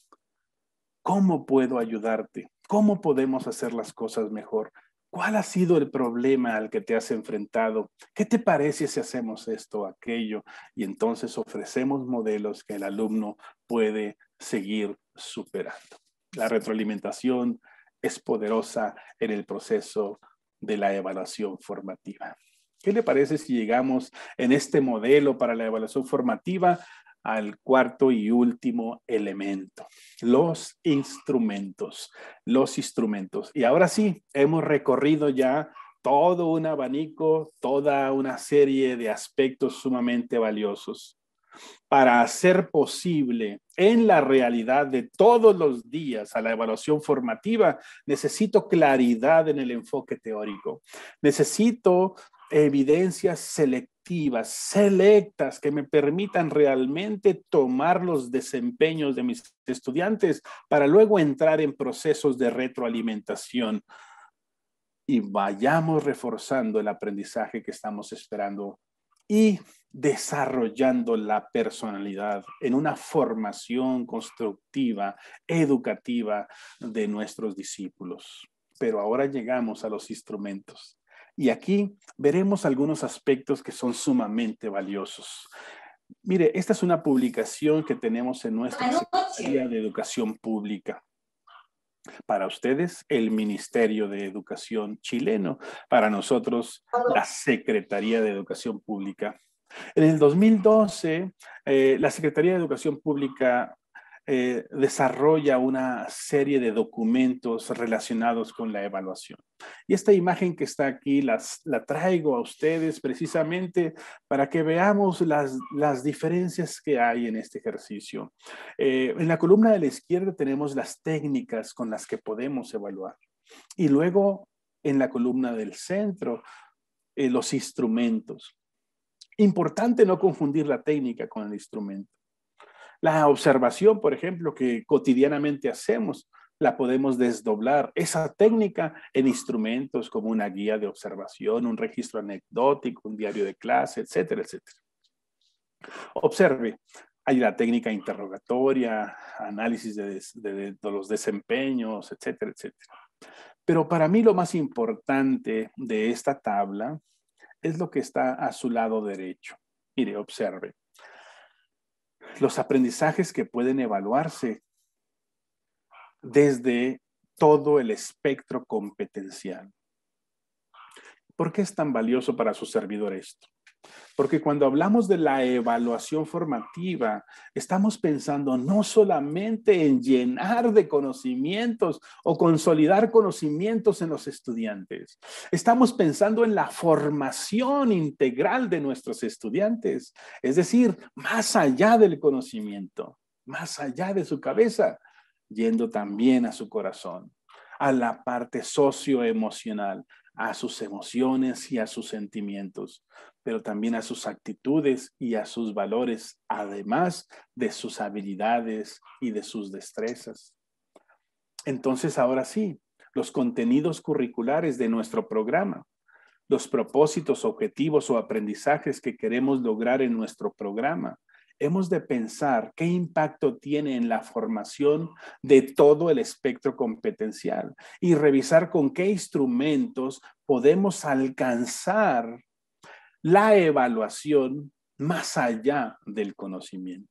¿cómo puedo ayudarte? ¿Cómo podemos hacer las cosas mejor? ¿Cuál ha sido el problema al que te has enfrentado? ¿Qué te parece si hacemos esto, o aquello? Y entonces ofrecemos modelos que el alumno puede seguir superando. La retroalimentación es poderosa en el proceso de la evaluación formativa. ¿Qué le parece si llegamos en este modelo para la evaluación formativa al cuarto y último elemento, los instrumentos, los instrumentos. Y ahora sí, hemos recorrido ya todo un abanico, toda una serie de aspectos sumamente valiosos para hacer posible en la realidad de todos los días a la evaluación formativa, necesito claridad en el enfoque teórico. Necesito evidencias selectivas, selectas, que me permitan realmente tomar los desempeños de mis estudiantes para luego entrar en procesos de retroalimentación y vayamos reforzando el aprendizaje que estamos esperando y desarrollando la personalidad en una formación constructiva, educativa de nuestros discípulos. Pero ahora llegamos a los instrumentos. Y aquí veremos algunos aspectos que son sumamente valiosos. Mire, esta es una publicación que tenemos en nuestra Secretaría de Educación Pública. Para ustedes, el Ministerio de Educación chileno. Para nosotros, la Secretaría de Educación Pública. En el 2012, eh, la Secretaría de Educación Pública eh, desarrolla una serie de documentos relacionados con la evaluación. Y esta imagen que está aquí las, la traigo a ustedes precisamente para que veamos las, las diferencias que hay en este ejercicio. Eh, en la columna de la izquierda tenemos las técnicas con las que podemos evaluar. Y luego en la columna del centro, eh, los instrumentos. Importante no confundir la técnica con el instrumento. La observación, por ejemplo, que cotidianamente hacemos, la podemos desdoblar. Esa técnica en instrumentos como una guía de observación, un registro anecdótico, un diario de clase, etcétera, etcétera. Observe, hay la técnica interrogatoria, análisis de, los desempeños, etcétera, etcétera. Pero para mí lo más importante de esta tabla es lo que está a su lado derecho. Mire, observe los aprendizajes que pueden evaluarse desde todo el espectro competencial. ¿Por qué es tan valioso para su servidor esto? Porque cuando hablamos de la evaluación formativa, estamos pensando no solamente en llenar de conocimientos o consolidar conocimientos en los estudiantes, estamos pensando en la formación integral de nuestros estudiantes, es decir, más allá del conocimiento, más allá de su cabeza, yendo también a su corazón, a la parte socioemocional, a sus emociones y a sus sentimientos, pero también a sus actitudes y a sus valores, además de sus habilidades y de sus destrezas. Entonces, ahora sí, los contenidos curriculares de nuestro programa, los propósitos, objetivos o aprendizajes que queremos lograr en nuestro programa, hemos de pensar qué impacto tiene en la formación de todo el espectro competencial y revisar con qué instrumentos podemos alcanzar la evaluación más allá del conocimiento.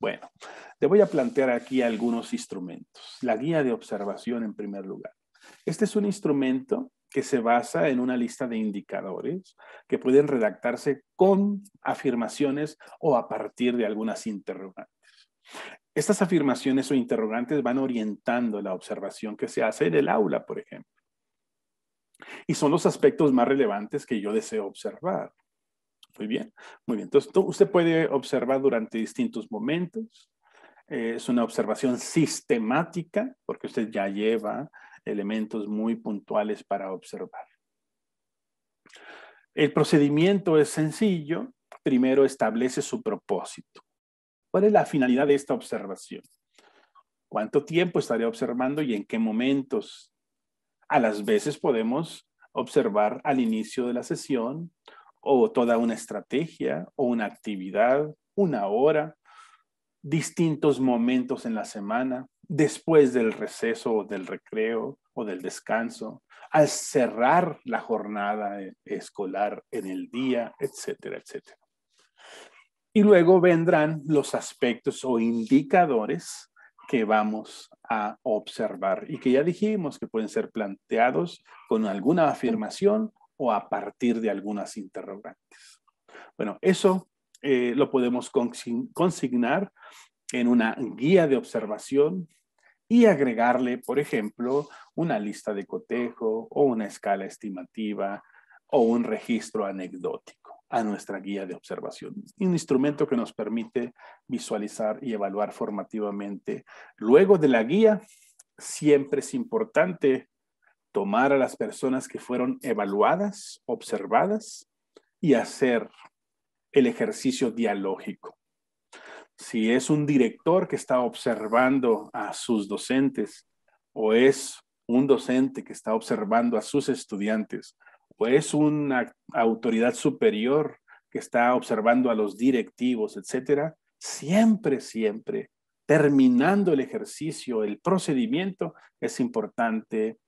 Bueno, te voy a plantear aquí algunos instrumentos. La guía de observación en primer lugar. Este es un instrumento que se basa en una lista de indicadores que pueden redactarse con afirmaciones o a partir de algunas interrogantes. Estas afirmaciones o interrogantes van orientando la observación que se hace en el aula, por ejemplo. Y son los aspectos más relevantes que yo deseo observar. Muy bien, muy bien. Entonces, usted puede observar durante distintos momentos. Eh, es una observación sistemática, porque usted ya lleva elementos muy puntuales para observar. El procedimiento es sencillo. Primero establece su propósito. ¿Cuál es la finalidad de esta observación? ¿Cuánto tiempo estaré observando y en qué momentos? A las veces podemos observar al inicio de la sesión o toda una estrategia o una actividad, una hora, distintos momentos en la semana, después del receso o del recreo o del descanso, al cerrar la jornada escolar en el día, etcétera, etcétera. Y luego vendrán los aspectos o indicadores que vamos a observar y que ya dijimos que pueden ser planteados con alguna afirmación o a partir de algunas interrogantes. Bueno, eso eh, lo podemos consignar en una guía de observación y agregarle, por ejemplo, una lista de cotejo o una escala estimativa o un registro anecdótico a nuestra guía de observación. Un instrumento que nos permite visualizar y evaluar formativamente. Luego de la guía, siempre es importante tomar a las personas que fueron evaluadas, observadas, y hacer el ejercicio dialógico si es un director que está observando a sus docentes o es un docente que está observando a sus estudiantes o es una autoridad superior que está observando a los directivos, etcétera, siempre, siempre, terminando el ejercicio, el procedimiento, es importante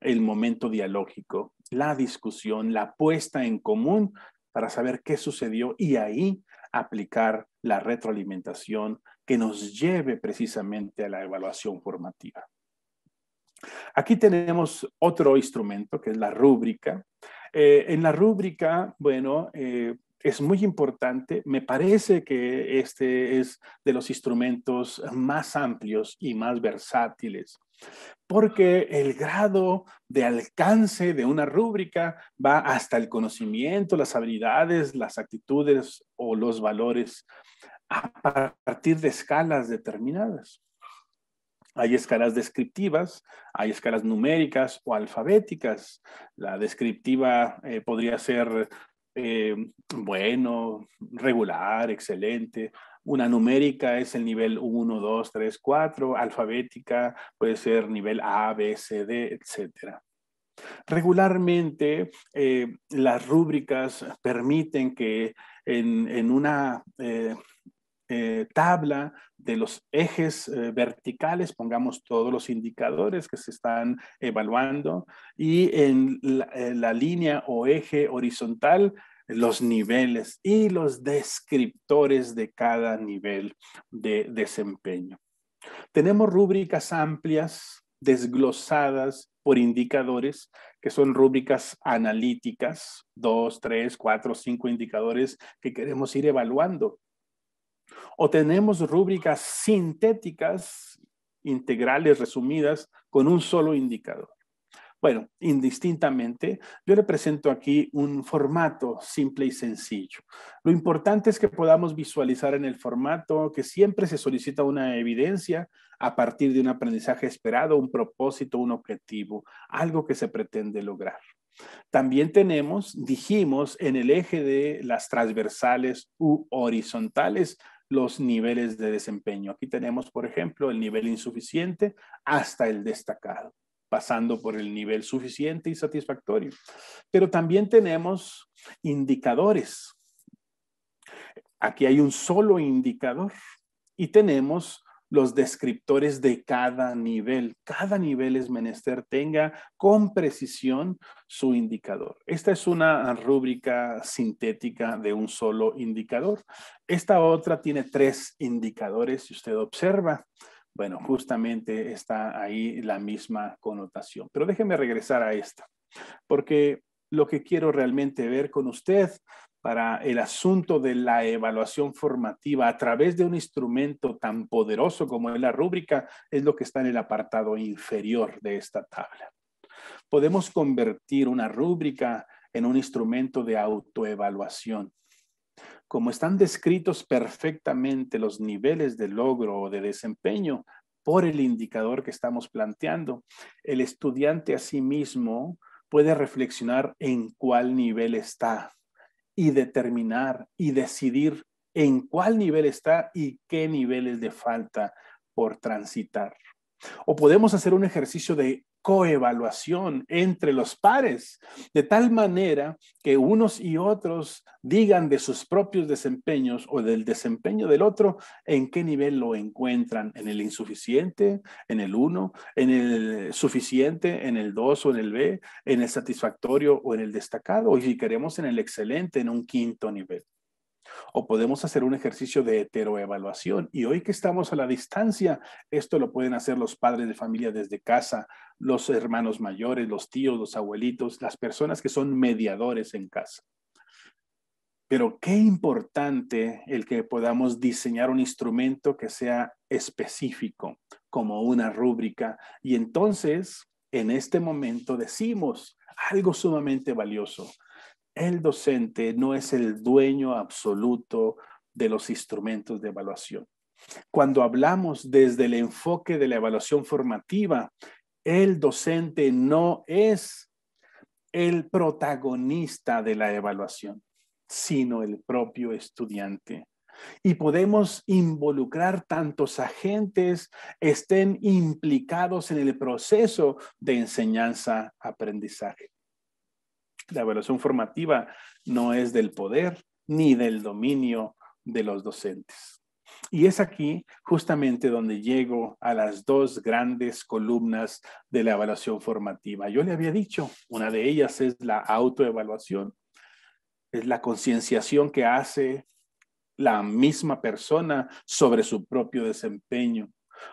el momento dialógico, la discusión, la puesta en común para saber qué sucedió y ahí aplicar la retroalimentación que nos lleve precisamente a la evaluación formativa. Aquí tenemos otro instrumento que es la rúbrica. Eh, en la rúbrica, bueno, eh, es muy importante. Me parece que este es de los instrumentos más amplios y más versátiles, porque el grado de alcance de una rúbrica va hasta el conocimiento, las habilidades, las actitudes o los valores a partir de escalas determinadas. Hay escalas descriptivas, hay escalas numéricas o alfabéticas. La descriptiva eh, podría ser eh, bueno, regular, excelente. Una numérica es el nivel 1, 2, 3, 4. Alfabética puede ser nivel A, B, C, D, etc. Regularmente eh, las rúbricas permiten que en, una eh, tabla de los ejes eh, verticales, pongamos todos los indicadores que se están evaluando y en eh, la línea o eje horizontal los niveles y los descriptores de cada nivel de desempeño. Tenemos rúbricas amplias, desglosadas por indicadores, que son rúbricas analíticas, dos, tres, cuatro, cinco indicadores que queremos ir evaluando o tenemos rúbricas sintéticas, integrales, resumidas, con un solo indicador. Bueno, indistintamente, yo le presento aquí un formato simple y sencillo. Lo importante es que podamos visualizar en el formato que siempre se solicita una evidencia a partir de un aprendizaje esperado, un propósito, un objetivo, algo que se pretende lograr. También tenemos, dijimos, en el eje de las transversales u horizontales, los niveles de desempeño. Aquí tenemos, por ejemplo, el nivel insuficiente hasta el destacado, pasando por el nivel suficiente y satisfactorio. Pero también tenemos indicadores. Aquí hay un solo indicador y tenemos los descriptores de cada nivel. Cada nivel es menester tenga con precisión su indicador. Esta es una rúbrica sintética de un solo indicador. Esta otra tiene tres indicadores, si usted observa. Bueno, justamente está ahí la misma connotación. Pero déjeme regresar a esta, porque lo que quiero realmente ver con usted para el asunto de la evaluación formativa a través de un instrumento tan poderoso como es la rúbrica es lo que está en el apartado inferior de esta tabla. Podemos convertir una rúbrica en un instrumento de autoevaluación. Como están descritos perfectamente los niveles de logro o de desempeño por el indicador que estamos planteando, el estudiante a sí mismo puede reflexionar en cuál nivel está y determinar y decidir en cuál nivel está y qué niveles de falta por transitar. O podemos hacer un ejercicio de coevaluación entre los pares, de tal manera que unos y otros digan de sus propios desempeños o del desempeño del otro en qué nivel lo encuentran, en el insuficiente, en el uno, en el suficiente, en el 2 o en el B, en el satisfactorio o en el destacado, y si queremos en el excelente, en un quinto nivel. O podemos hacer un ejercicio de heteroevaluación. Y hoy que estamos a la distancia, esto lo pueden hacer los padres de familia desde casa, los hermanos mayores, los tíos, los abuelitos, las personas que son mediadores en casa. Pero qué importante el que podamos diseñar un instrumento que sea específico, como una rúbrica. Y entonces, en este momento decimos algo sumamente valioso el docente no es el dueño absoluto de los instrumentos de evaluación. Cuando hablamos desde el enfoque de la evaluación formativa, el docente no es el protagonista de la evaluación, sino el propio estudiante. Y podemos involucrar tantos agentes estén implicados en el proceso de enseñanza-aprendizaje. La evaluación formativa no es del poder ni del dominio de los docentes. Y es aquí justamente donde llego a las dos grandes columnas de la evaluación formativa. Yo le había dicho, una de ellas es la autoevaluación, es la concienciación que hace la misma persona sobre su propio desempeño.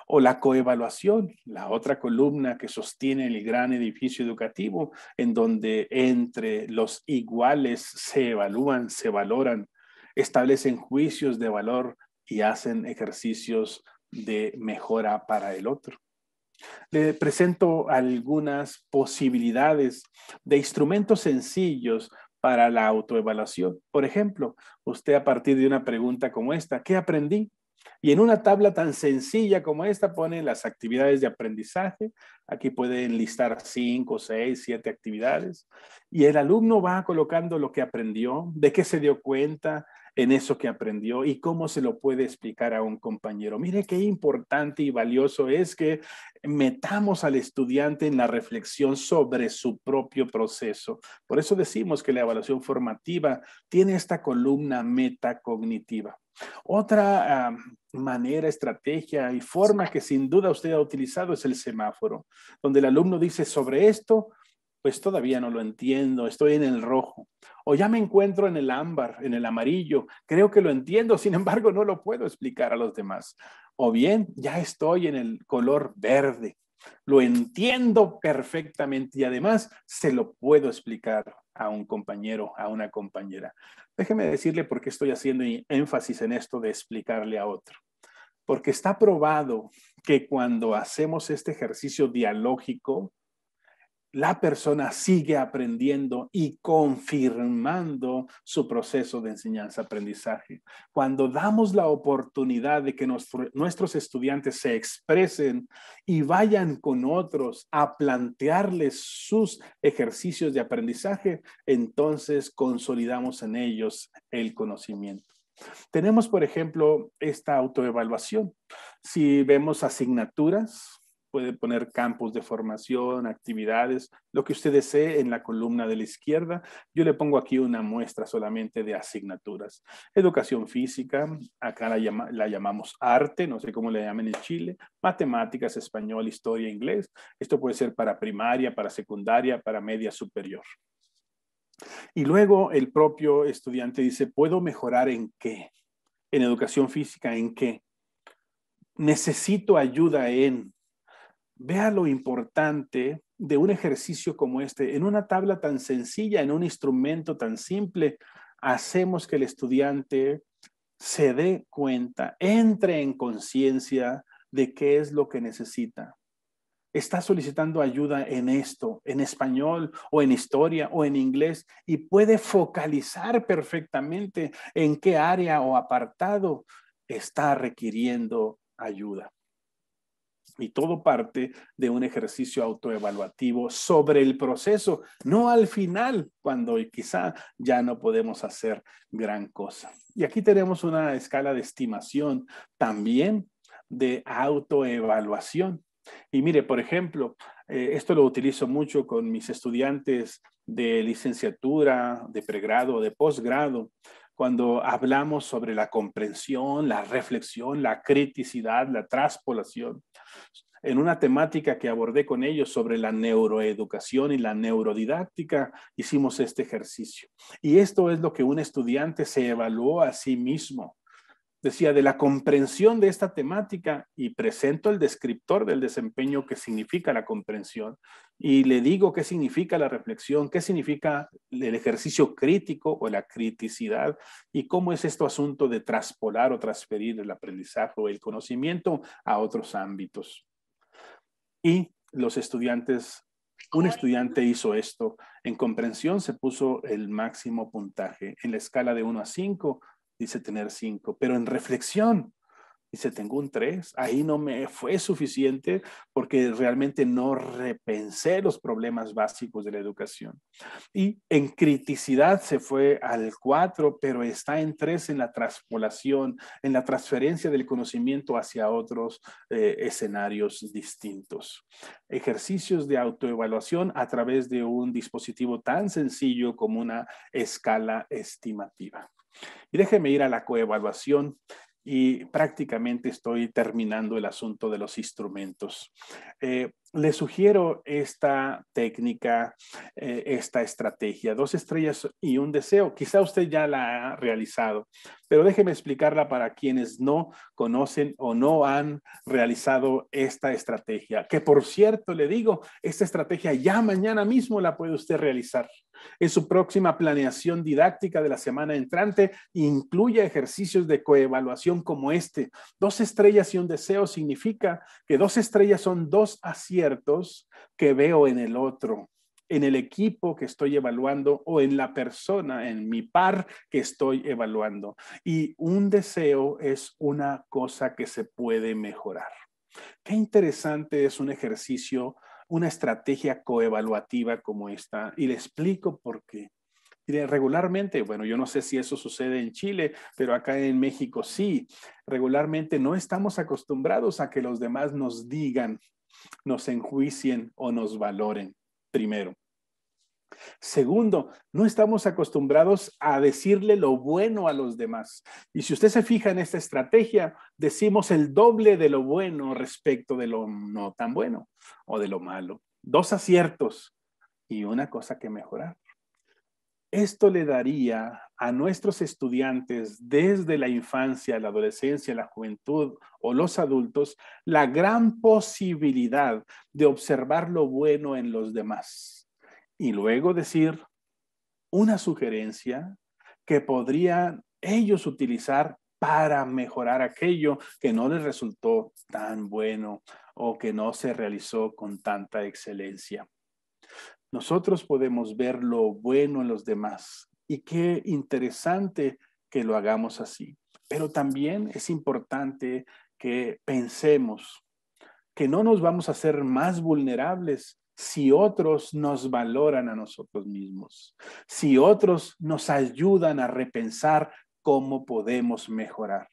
O la coevaluación, la otra columna que sostiene el gran edificio educativo, en donde entre los iguales se evalúan, se valoran, establecen juicios de valor y hacen ejercicios de mejora para el otro. Le presento algunas posibilidades de instrumentos sencillos para la autoevaluación. Por ejemplo, usted a partir de una pregunta como esta, ¿qué aprendí? Y en una tabla tan sencilla como esta pone las actividades de aprendizaje. Aquí pueden listar cinco, seis, siete actividades. Y el alumno va colocando lo que aprendió, de qué se dio cuenta en eso que aprendió y cómo se lo puede explicar a un compañero. Mire qué importante y valioso es que metamos al estudiante en la reflexión sobre su propio proceso. Por eso decimos que la evaluación formativa tiene esta columna metacognitiva otra manera, estrategia y forma que sin duda usted ha utilizado es el semáforo, donde el alumno dice sobre esto, pues todavía no lo entiendo, estoy en el rojo, o ya me encuentro en el ámbar, en el amarillo, creo que lo entiendo, sin embargo no lo puedo explicar a los demás, o bien ya estoy en el color verde, lo entiendo perfectamente y además se lo puedo explicar a un compañero, a una compañera. Déjeme decirle por qué estoy haciendo énfasis en esto de explicarle a otro. Porque está probado que cuando hacemos este ejercicio dialógico, la persona sigue aprendiendo y confirmando su proceso de enseñanza-aprendizaje. Cuando damos la oportunidad de que nuestros estudiantes se expresen y vayan con otros a plantearles sus ejercicios de aprendizaje, entonces consolidamos en ellos el conocimiento. Tenemos, por ejemplo, esta autoevaluación. Si vemos asignaturas, puede poner campos de formación, actividades, lo que usted desee en la columna de la izquierda. Yo le pongo aquí una muestra solamente de asignaturas. Educación física, acá la, la llamamos arte, no sé cómo le llaman en Chile, matemáticas, español, historia, inglés. Esto puede ser para primaria, para secundaria, para media superior. Y luego el propio estudiante dice, ¿puedo mejorar en qué? En educación física, ¿en qué? Necesito ayuda en, Vea lo importante de un ejercicio como este. En una tabla tan sencilla, en un instrumento tan simple, hacemos que el estudiante se dé cuenta, entre en conciencia de qué es lo que necesita. Está solicitando ayuda en esto, en español o en historia o en inglés y puede focalizar perfectamente en qué área o apartado está requiriendo ayuda. Y todo parte de un ejercicio autoevaluativo sobre el proceso, no al final, cuando quizá ya no podemos hacer gran cosa. Y aquí tenemos una escala de estimación también de autoevaluación. Y mire, por ejemplo, eh, esto lo utilizo mucho con mis estudiantes de licenciatura, de pregrado, de posgrado, cuando hablamos sobre la comprensión, la reflexión, la criticidad, la traspolación, en una temática que abordé con ellos sobre la neuroeducación y la neurodidáctica, hicimos este ejercicio. Y esto es lo que un estudiante se evaluó a sí mismo Decía, de la comprensión de esta temática y presento el descriptor del desempeño que significa la comprensión y le digo qué significa la reflexión, qué significa el ejercicio crítico o la criticidad y cómo es este asunto de traspolar o transferir el aprendizaje o el conocimiento a otros ámbitos. Y los estudiantes un estudiante hizo esto. En comprensión se puso el máximo puntaje. En la escala de 1 a 5, dice tener cinco, pero en reflexión Dice, tengo un 3, ahí no me fue suficiente porque realmente no repensé los problemas básicos de la educación. Y en criticidad se fue al 4, pero está en 3 en la traspolación, en la transferencia del conocimiento hacia otros eh, escenarios distintos. Ejercicios de autoevaluación a través de un dispositivo tan sencillo como una escala estimativa. Y déjeme ir a la coevaluación y prácticamente estoy terminando el asunto de los instrumentos. Eh, le sugiero esta técnica, eh, esta estrategia, dos estrellas y un deseo. Quizá usted ya la ha realizado, pero déjeme explicarla para quienes no conocen o no han realizado esta estrategia, que por cierto le digo, esta estrategia ya mañana mismo la puede usted realizar. En su próxima planeación didáctica de la semana entrante, incluye ejercicios de coevaluación como este. Dos estrellas y un deseo significa que dos estrellas son dos aciertos que veo en el otro, en el equipo que estoy evaluando o en la persona, en mi par que estoy evaluando. Y un deseo es una cosa que se puede mejorar. Qué interesante es un ejercicio una estrategia coevaluativa como esta y le explico por qué. Regularmente, bueno, yo no sé si eso sucede en Chile, pero acá en México sí. Regularmente no estamos acostumbrados a que los demás nos digan, nos enjuicien o nos valoren primero. Segundo, no estamos acostumbrados a decirle lo bueno a los demás. Y si usted se fija en esta estrategia, decimos el doble de lo bueno respecto de lo no tan bueno o de lo malo. Dos aciertos y una cosa que mejorar. Esto le daría a nuestros estudiantes desde la infancia, la adolescencia, la juventud o los adultos la gran posibilidad de observar lo bueno en los demás y luego decir una sugerencia que podrían ellos utilizar para mejorar aquello que no les resultó tan bueno o que no se realizó con tanta excelencia. Nosotros podemos ver lo bueno en los demás y qué interesante que lo hagamos así. Pero también es importante que pensemos que no nos vamos a hacer más vulnerables si otros nos valoran a nosotros mismos, si otros nos ayudan a repensar cómo podemos mejorar.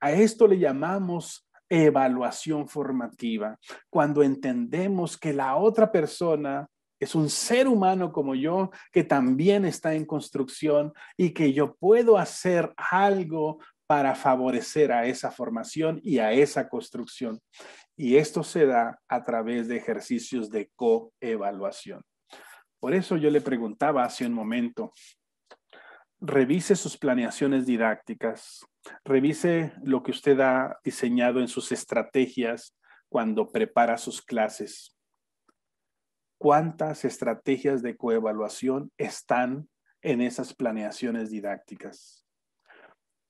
A esto le llamamos evaluación formativa, cuando entendemos que la otra persona es un ser humano como yo que también está en construcción y que yo puedo hacer algo para favorecer a esa formación y a esa construcción. Y esto se da a través de ejercicios de coevaluación. Por eso yo le preguntaba hace un momento, revise sus planeaciones didácticas, revise lo que usted ha diseñado en sus estrategias cuando prepara sus clases. ¿Cuántas estrategias de coevaluación están en esas planeaciones didácticas?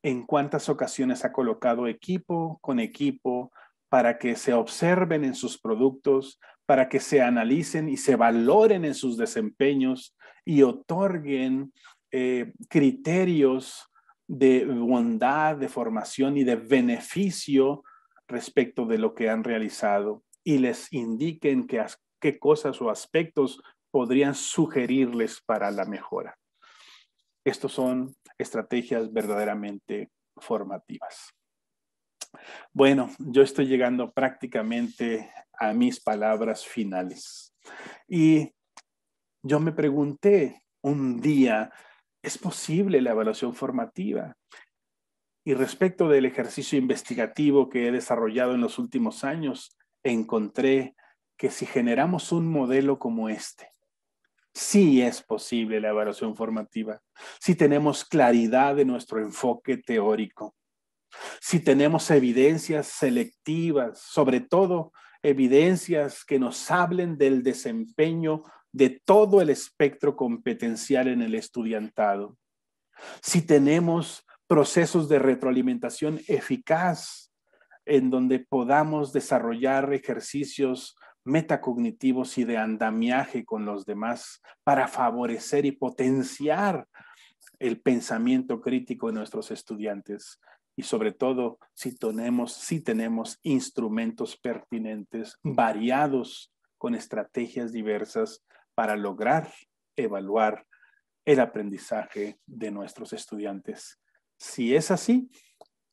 ¿En cuántas ocasiones ha colocado equipo con equipo para que se observen en sus productos, para que se analicen y se valoren en sus desempeños y otorguen eh, criterios de bondad, de formación y de beneficio respecto de lo que han realizado y les indiquen qué, qué cosas o aspectos podrían sugerirles para la mejora. Estas son estrategias verdaderamente formativas. Bueno, yo estoy llegando prácticamente a mis palabras finales. Y yo me pregunté un día, ¿es posible la evaluación formativa? Y respecto del ejercicio investigativo que he desarrollado en los últimos años, encontré que si generamos un modelo como este, sí es posible la evaluación formativa, si tenemos claridad de nuestro enfoque teórico, si tenemos evidencias selectivas, sobre todo evidencias que nos hablen del desempeño de todo el espectro competencial en el estudiantado, si tenemos procesos de retroalimentación eficaz en donde podamos desarrollar ejercicios metacognitivos y de andamiaje con los demás para favorecer y potenciar el pensamiento crítico de nuestros estudiantes y sobre todo si tenemos, si tenemos instrumentos pertinentes, variados, con estrategias diversas para lograr evaluar el aprendizaje de nuestros estudiantes. Si es así,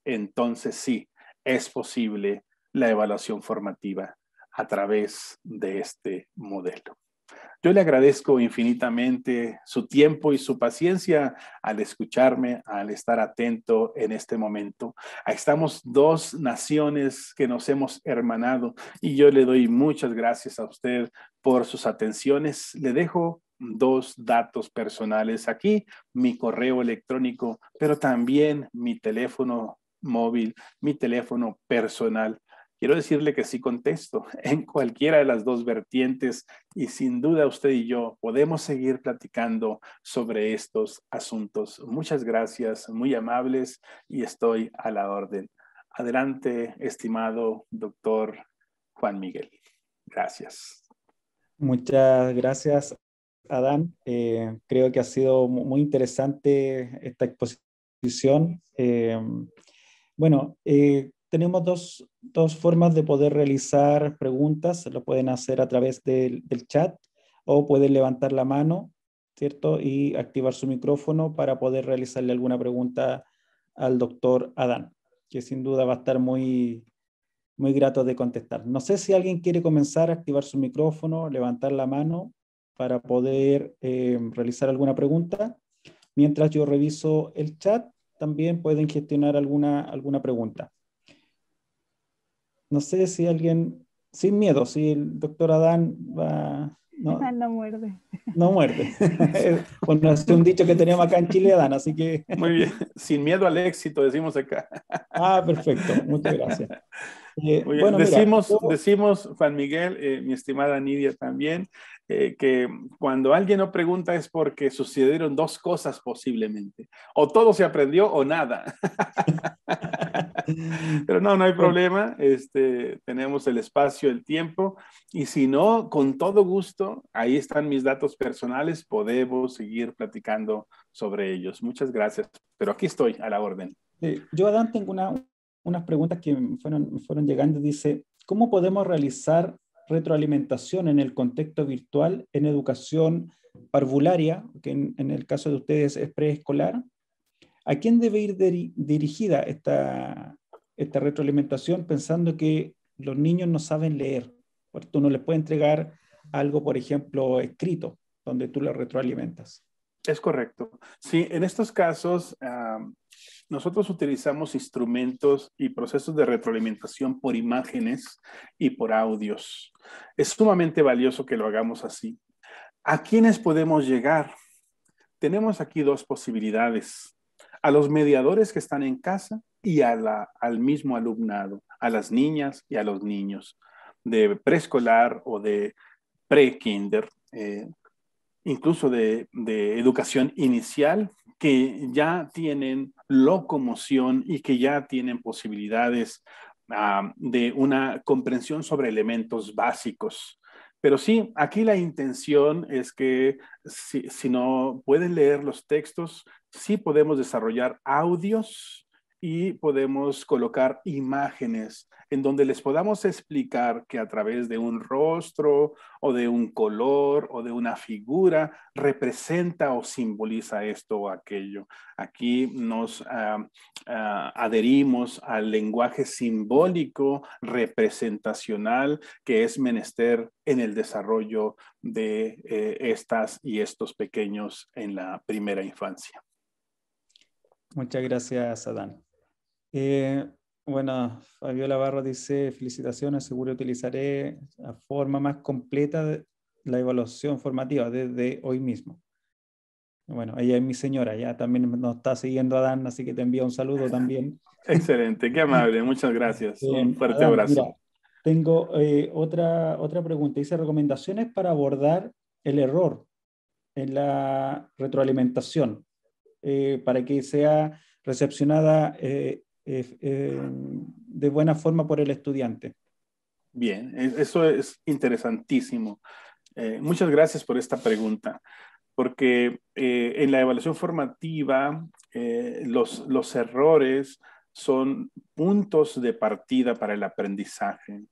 entonces sí, es posible la evaluación formativa a través de este modelo. Yo le agradezco infinitamente su tiempo y su paciencia al escucharme, al estar atento en este momento. Estamos dos naciones que nos hemos hermanado y yo le doy muchas gracias a usted por sus atenciones. Le dejo dos datos personales aquí, mi correo electrónico, pero también mi teléfono móvil, mi teléfono personal. Quiero decirle que sí contesto en cualquiera de las dos vertientes y sin duda usted y yo podemos seguir platicando sobre estos asuntos. Muchas gracias, muy amables y estoy a la orden. Adelante, estimado doctor Juan Miguel. Gracias. Muchas gracias, Adán. Eh, creo que ha sido muy interesante esta exposición. Eh, bueno, eh, tenemos dos, dos, formas de poder realizar preguntas. Lo pueden hacer a través del, chat o pueden levantar la mano, ¿cierto? Y activar su micrófono para poder realizarle alguna pregunta al doctor Adán, que sin duda va a estar muy, muy grato de contestar. No sé si alguien quiere comenzar a activar su micrófono, levantar la mano para poder eh, realizar alguna pregunta. Mientras yo reviso el chat, también pueden gestionar alguna, alguna pregunta no sé si alguien, sin miedo, si el doctor Adán va... No, no muerde. No muerde. bueno, es un dicho que tenemos acá en Chile, Adán, así que... Muy bien, sin miedo al éxito, decimos acá. ah, perfecto, muchas gracias. Eh, bueno, decimos, decimos, Juan Miguel, eh, mi estimada Nidia también, eh, que cuando alguien no pregunta es porque sucedieron dos cosas posiblemente. O todo se aprendió o nada. Pero no, no hay problema. Este, tenemos el espacio, el tiempo. Y si no, con todo gusto, ahí están mis datos personales. Podemos seguir platicando sobre ellos. Muchas gracias. Pero aquí estoy, a la orden. Eh, yo, Adán, tengo una, unas preguntas que fueron, fueron llegando. Dice, ¿cómo podemos realizar retroalimentación en el contexto virtual en educación parvularia, que en el caso de ustedes es preescolar? ¿A quién debe ir dirigida esta, esta retroalimentación pensando que los niños no saben leer? Porque tú no les puedes entregar algo, por ejemplo, escrito, donde tú lo retroalimentas. Es correcto. Sí, en estos casos, nosotros utilizamos instrumentos y procesos de retroalimentación por imágenes y por audios. Es sumamente valioso que lo hagamos así. ¿A quiénes podemos llegar? Tenemos aquí dos posibilidades a los mediadores que están en casa y al mismo alumnado, a las niñas y a los niños de preescolar o de pre-kinder, eh, incluso de, de educación inicial, que ya tienen locomoción y que ya tienen posibilidades ah, de una comprensión sobre elementos básicos pero sí, aquí la intención es que si, no pueden leer los textos, sí podemos desarrollar audios y podemos colocar imágenes en donde les podamos explicar que a través de un rostro o de un color o de una figura representa o simboliza esto o aquello. Aquí nos ah, ah, adherimos al lenguaje simbólico representacional que es menester en el desarrollo de eh, estas y estos pequeños en la primera infancia. Muchas gracias, Adán. Eh, bueno, Fabiola Barro dice, felicitaciones, seguro utilizaré la forma más completa de la evaluación formativa desde hoy mismo. Bueno, ella es mi señora, ya también nos está siguiendo Adán, así que te envío un saludo también. Excelente, qué amable, muchas gracias. un fuerte abrazo. Mira, tengo eh, otra, otra pregunta. Dice recomendaciones para abordar el error en la retroalimentación eh, para que sea recepcionada eh, eh, de buena forma por el estudiante. Bien, e, eso es interesantísimo. Eh, muchas gracias por esta pregunta, porque eh, en la evaluación formativa los, los errores son puntos de partida para el aprendizaje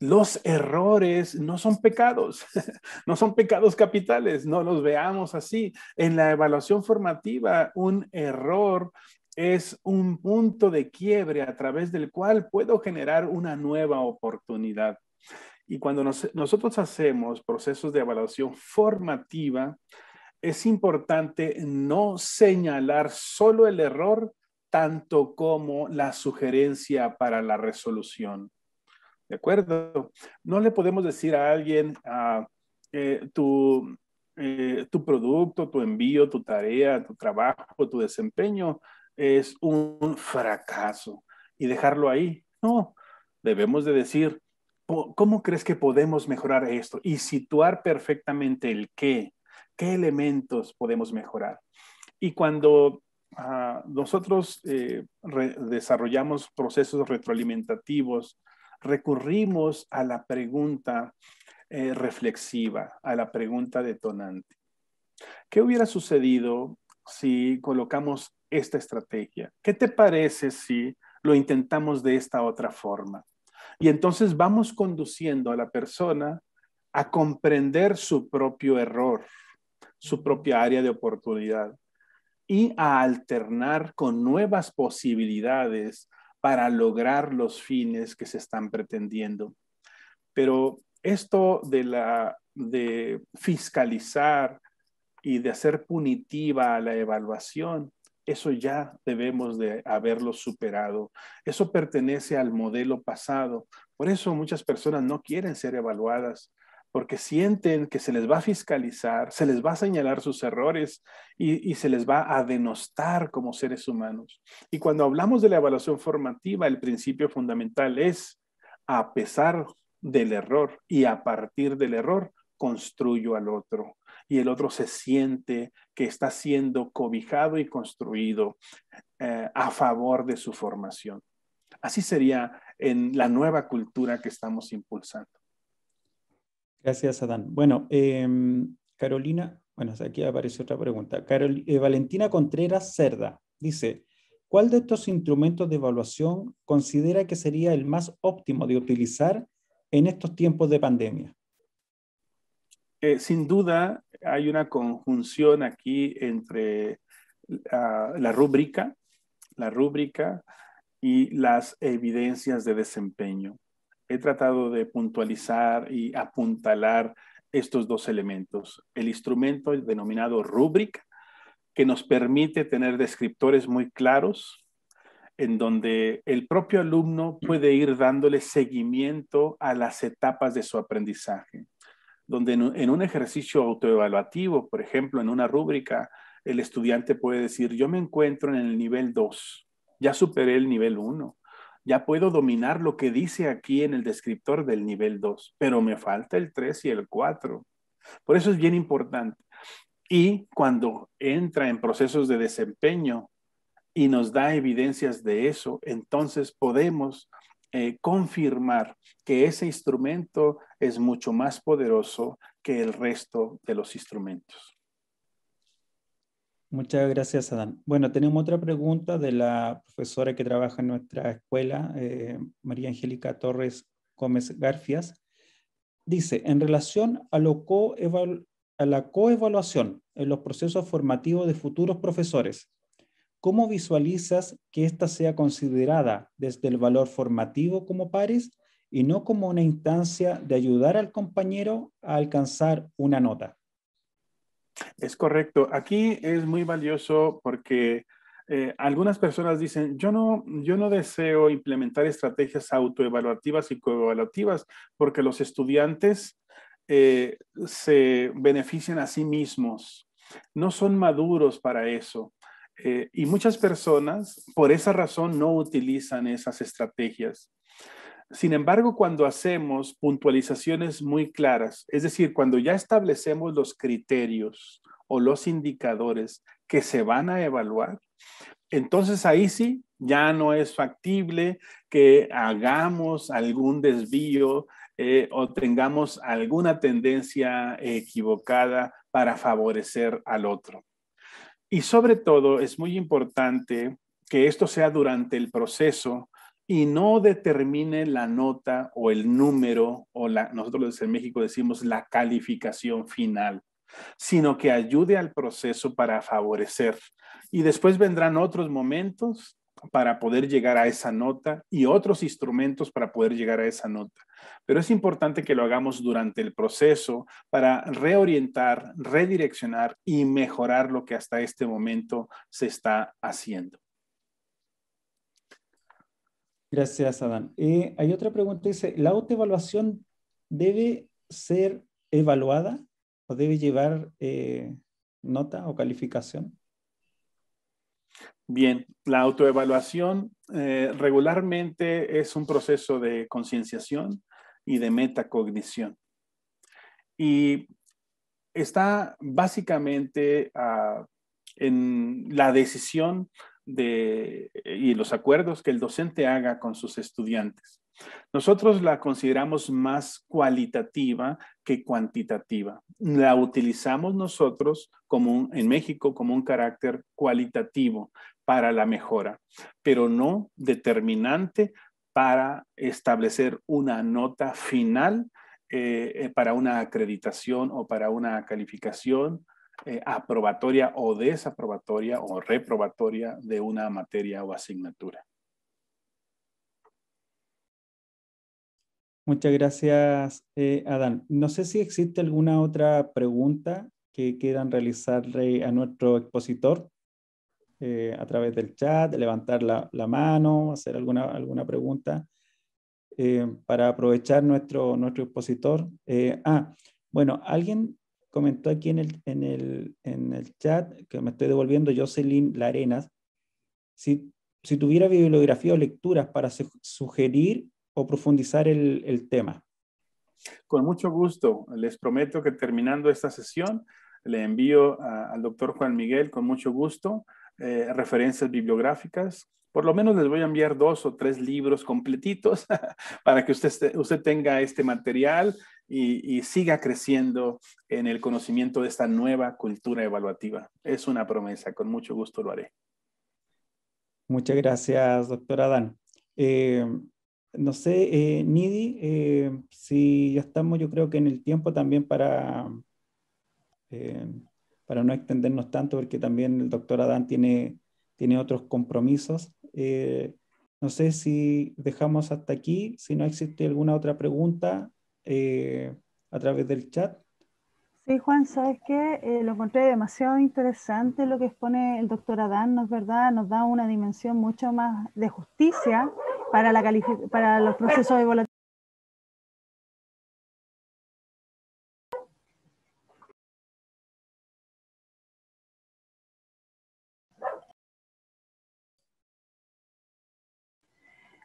los errores no son pecados, no son pecados capitales, no los veamos así. En la evaluación formativa, un error es un punto de quiebre a través del cual puedo generar una nueva oportunidad. Y cuando nosotros hacemos procesos de evaluación formativa, es importante no señalar solo el error, tanto como la sugerencia para la resolución. ¿De acuerdo? No le podemos decir a alguien, a ah, eh, eh, tu producto, tu envío, tu tarea, tu trabajo, tu desempeño es un fracaso y dejarlo ahí. No, debemos de decir, ¿cómo crees que podemos mejorar esto? Y situar perfectamente el qué, qué elementos podemos mejorar. Y cuando ah, nosotros eh, desarrollamos procesos retroalimentativos, recurrimos a la pregunta eh, reflexiva, a la pregunta detonante. ¿Qué hubiera sucedido si colocamos esta estrategia? ¿Qué te parece si lo intentamos de esta otra forma? Y entonces vamos conduciendo a la persona a comprender su propio error, su propia área de oportunidad y a alternar con nuevas posibilidades para lograr los fines que se están pretendiendo. Pero esto de, la, de fiscalizar y de hacer punitiva a la evaluación, eso ya debemos de haberlo superado. Eso pertenece al modelo pasado. Por eso muchas personas no quieren ser evaluadas porque sienten que se les va a fiscalizar, se les va a señalar sus errores y, y, se les va a denostar como seres humanos. Y cuando hablamos de la evaluación formativa, el principio fundamental es, a pesar del error y a partir del error, construyo al otro y el otro se siente que está siendo cobijado y construido eh, a favor de su formación. Así sería en la nueva cultura que estamos impulsando. Gracias, Adán. Bueno, em, Carolina, bueno, aquí aparece otra pregunta. Carol, eh, Valentina Contreras Cerda dice, ¿cuál de estos instrumentos de evaluación considera que sería el más óptimo de utilizar en estos tiempos de pandemia? sin duda hay una conjunción aquí entre ah, la rúbrica, la rúbrica y las evidencias de desempeño. He tratado de puntualizar y apuntalar estos dos elementos. El instrumento denominado rúbrica, que nos permite tener descriptores muy claros, en donde el propio alumno puede ir dándole seguimiento a las etapas de su aprendizaje donde en un ejercicio autoevaluativo, por ejemplo, en una rúbrica, el estudiante puede decir, yo me encuentro en el nivel 2, ya superé el nivel 1, ya puedo dominar lo que dice aquí en el descriptor del nivel 2, pero me falta el 3 y el 4. Por eso es bien importante. Y cuando entra en procesos de desempeño y nos da evidencias de eso, entonces podemos eh, confirmar que ese instrumento es mucho más poderoso que el resto de los instrumentos. Muchas gracias, Adán. Bueno, tenemos otra pregunta de la profesora que trabaja en nuestra escuela, eh, María Angélica Torres Gómez Garfias. Dice, en relación a, a la coevaluación en los procesos formativos de futuros profesores, ¿Cómo visualizas que ésta sea considerada desde el valor formativo como pares y no como una instancia de ayudar al compañero a alcanzar una nota? Es correcto. Aquí es muy valioso porque eh, algunas personas dicen, yo no, yo no deseo implementar estrategias autoevaluativas y coevaluativas porque los estudiantes eh, se benefician a sí mismos. No son maduros para eso. Eh, y muchas personas por esa razón no utilizan esas estrategias. Sin embargo, cuando hacemos puntualizaciones muy claras, es decir, cuando ya establecemos los criterios o los indicadores que se van a evaluar, entonces ahí sí ya no es factible que hagamos algún desvío eh, o tengamos alguna tendencia equivocada para favorecer al otro. Y sobre todo es muy importante que esto sea durante el proceso y no determine la nota o el número o la, nosotros en México decimos la calificación final, sino que ayude al proceso para favorecer. Y después vendrán otros momentos para poder llegar a esa nota y otros instrumentos para poder llegar a esa nota. Pero es importante que lo hagamos durante el proceso para reorientar, redireccionar y mejorar lo que hasta este momento se está haciendo. Gracias, Adán. Eh, hay otra pregunta, dice, ¿la autoevaluación debe ser evaluada o debe llevar eh, nota o calificación? Bien, la autoevaluación eh, regularmente es un proceso de concienciación y de metacognición. Y está básicamente ah, en la decisión y los acuerdos que el docente haga con sus estudiantes. Nosotros la consideramos más cualitativa que cuantitativa. La utilizamos nosotros en México como un carácter cualitativo, para la mejora, pero no determinante para establecer una nota final eh, eh, para una acreditación o para una calificación eh, aprobatoria o desaprobatoria o reprobatoria de una materia o asignatura. Muchas gracias, Adán. No sé si existe alguna otra pregunta que quieran realizarle a nuestro expositor. Eh, a través del chat, levantar la, la mano, hacer alguna, pregunta eh, para aprovechar nuestro, nuestro expositor. Eh, ah, bueno, alguien comentó aquí en el, chat, que me estoy devolviendo, Jocelyn Larenas, si, si tuviera bibliografía o lecturas para sugerir o profundizar el, tema. Con mucho gusto. Les prometo que terminando esta sesión, le envío al doctor Juan Miguel con mucho gusto eh, referencias bibliográficas. Por lo menos les voy a enviar dos o tres libros completitos para que usted, usted tenga este material y, siga creciendo en el conocimiento de esta nueva cultura evaluativa. Es una promesa, con mucho gusto lo haré. Muchas gracias, doctor Adán. Eh, no sé, eh, Nidi, eh, si ya estamos, yo creo que en el tiempo también para para no extendernos tanto, porque también el doctor Adán tiene, tiene otros compromisos. Eh, no sé si dejamos hasta aquí, si no existe alguna otra pregunta eh, a través del chat. Sí, Juan, sabes que eh, lo encontré demasiado interesante lo que expone el doctor Adán, ¿no es verdad? Nos da una dimensión mucho más de justicia para, la para los procesos de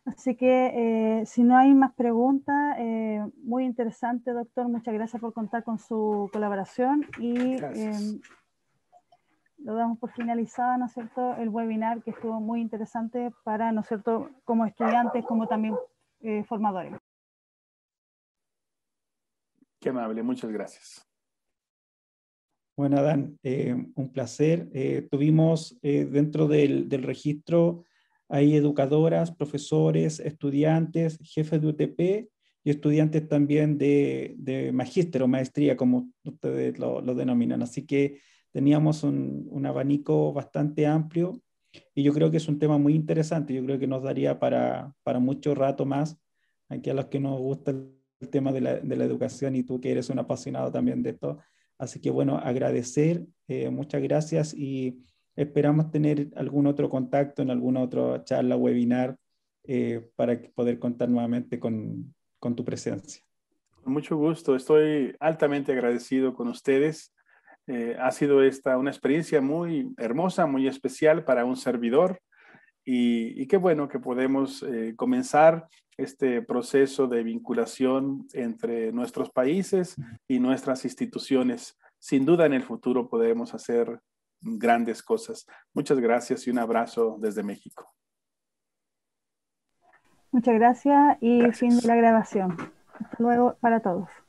Así que eh, si no hay más preguntas, eh, muy interesante, doctor. Muchas gracias por contar con su colaboración y em, lo damos por finalizada, ¿no es cierto?, el webinar que estuvo muy interesante para, ¿no es cierto?, como estudiantes, como también eh, formadores. Qué amable, muchas gracias. Bueno, Adán, un placer. tuvimos dentro del, del registro hay educadoras, profesores, estudiantes, jefes de UTP y estudiantes también de, de magíster o maestría, como ustedes lo, denominan. Así que teníamos un, abanico bastante amplio y yo creo que es un tema muy interesante. Yo creo que nos daría para, para mucho rato más aquí a los que nos gusta el tema de la, educación y tú que eres un apasionado también de esto. Así que bueno, agradecer, eh, muchas gracias y esperamos tener algún otro contacto en alguna otra charla, webinar, eh, para poder contar nuevamente con, tu presencia. Con mucho gusto, estoy altamente agradecido con ustedes. Eh, ha sido esta una experiencia muy hermosa, muy especial para un servidor y, qué bueno que podemos eh, comenzar este proceso de vinculación entre nuestros países y nuestras instituciones. Sin duda en el futuro podemos hacer grandes cosas. Muchas gracias y un abrazo desde México. Muchas gracias y fin de la grabación. Hasta luego para todos.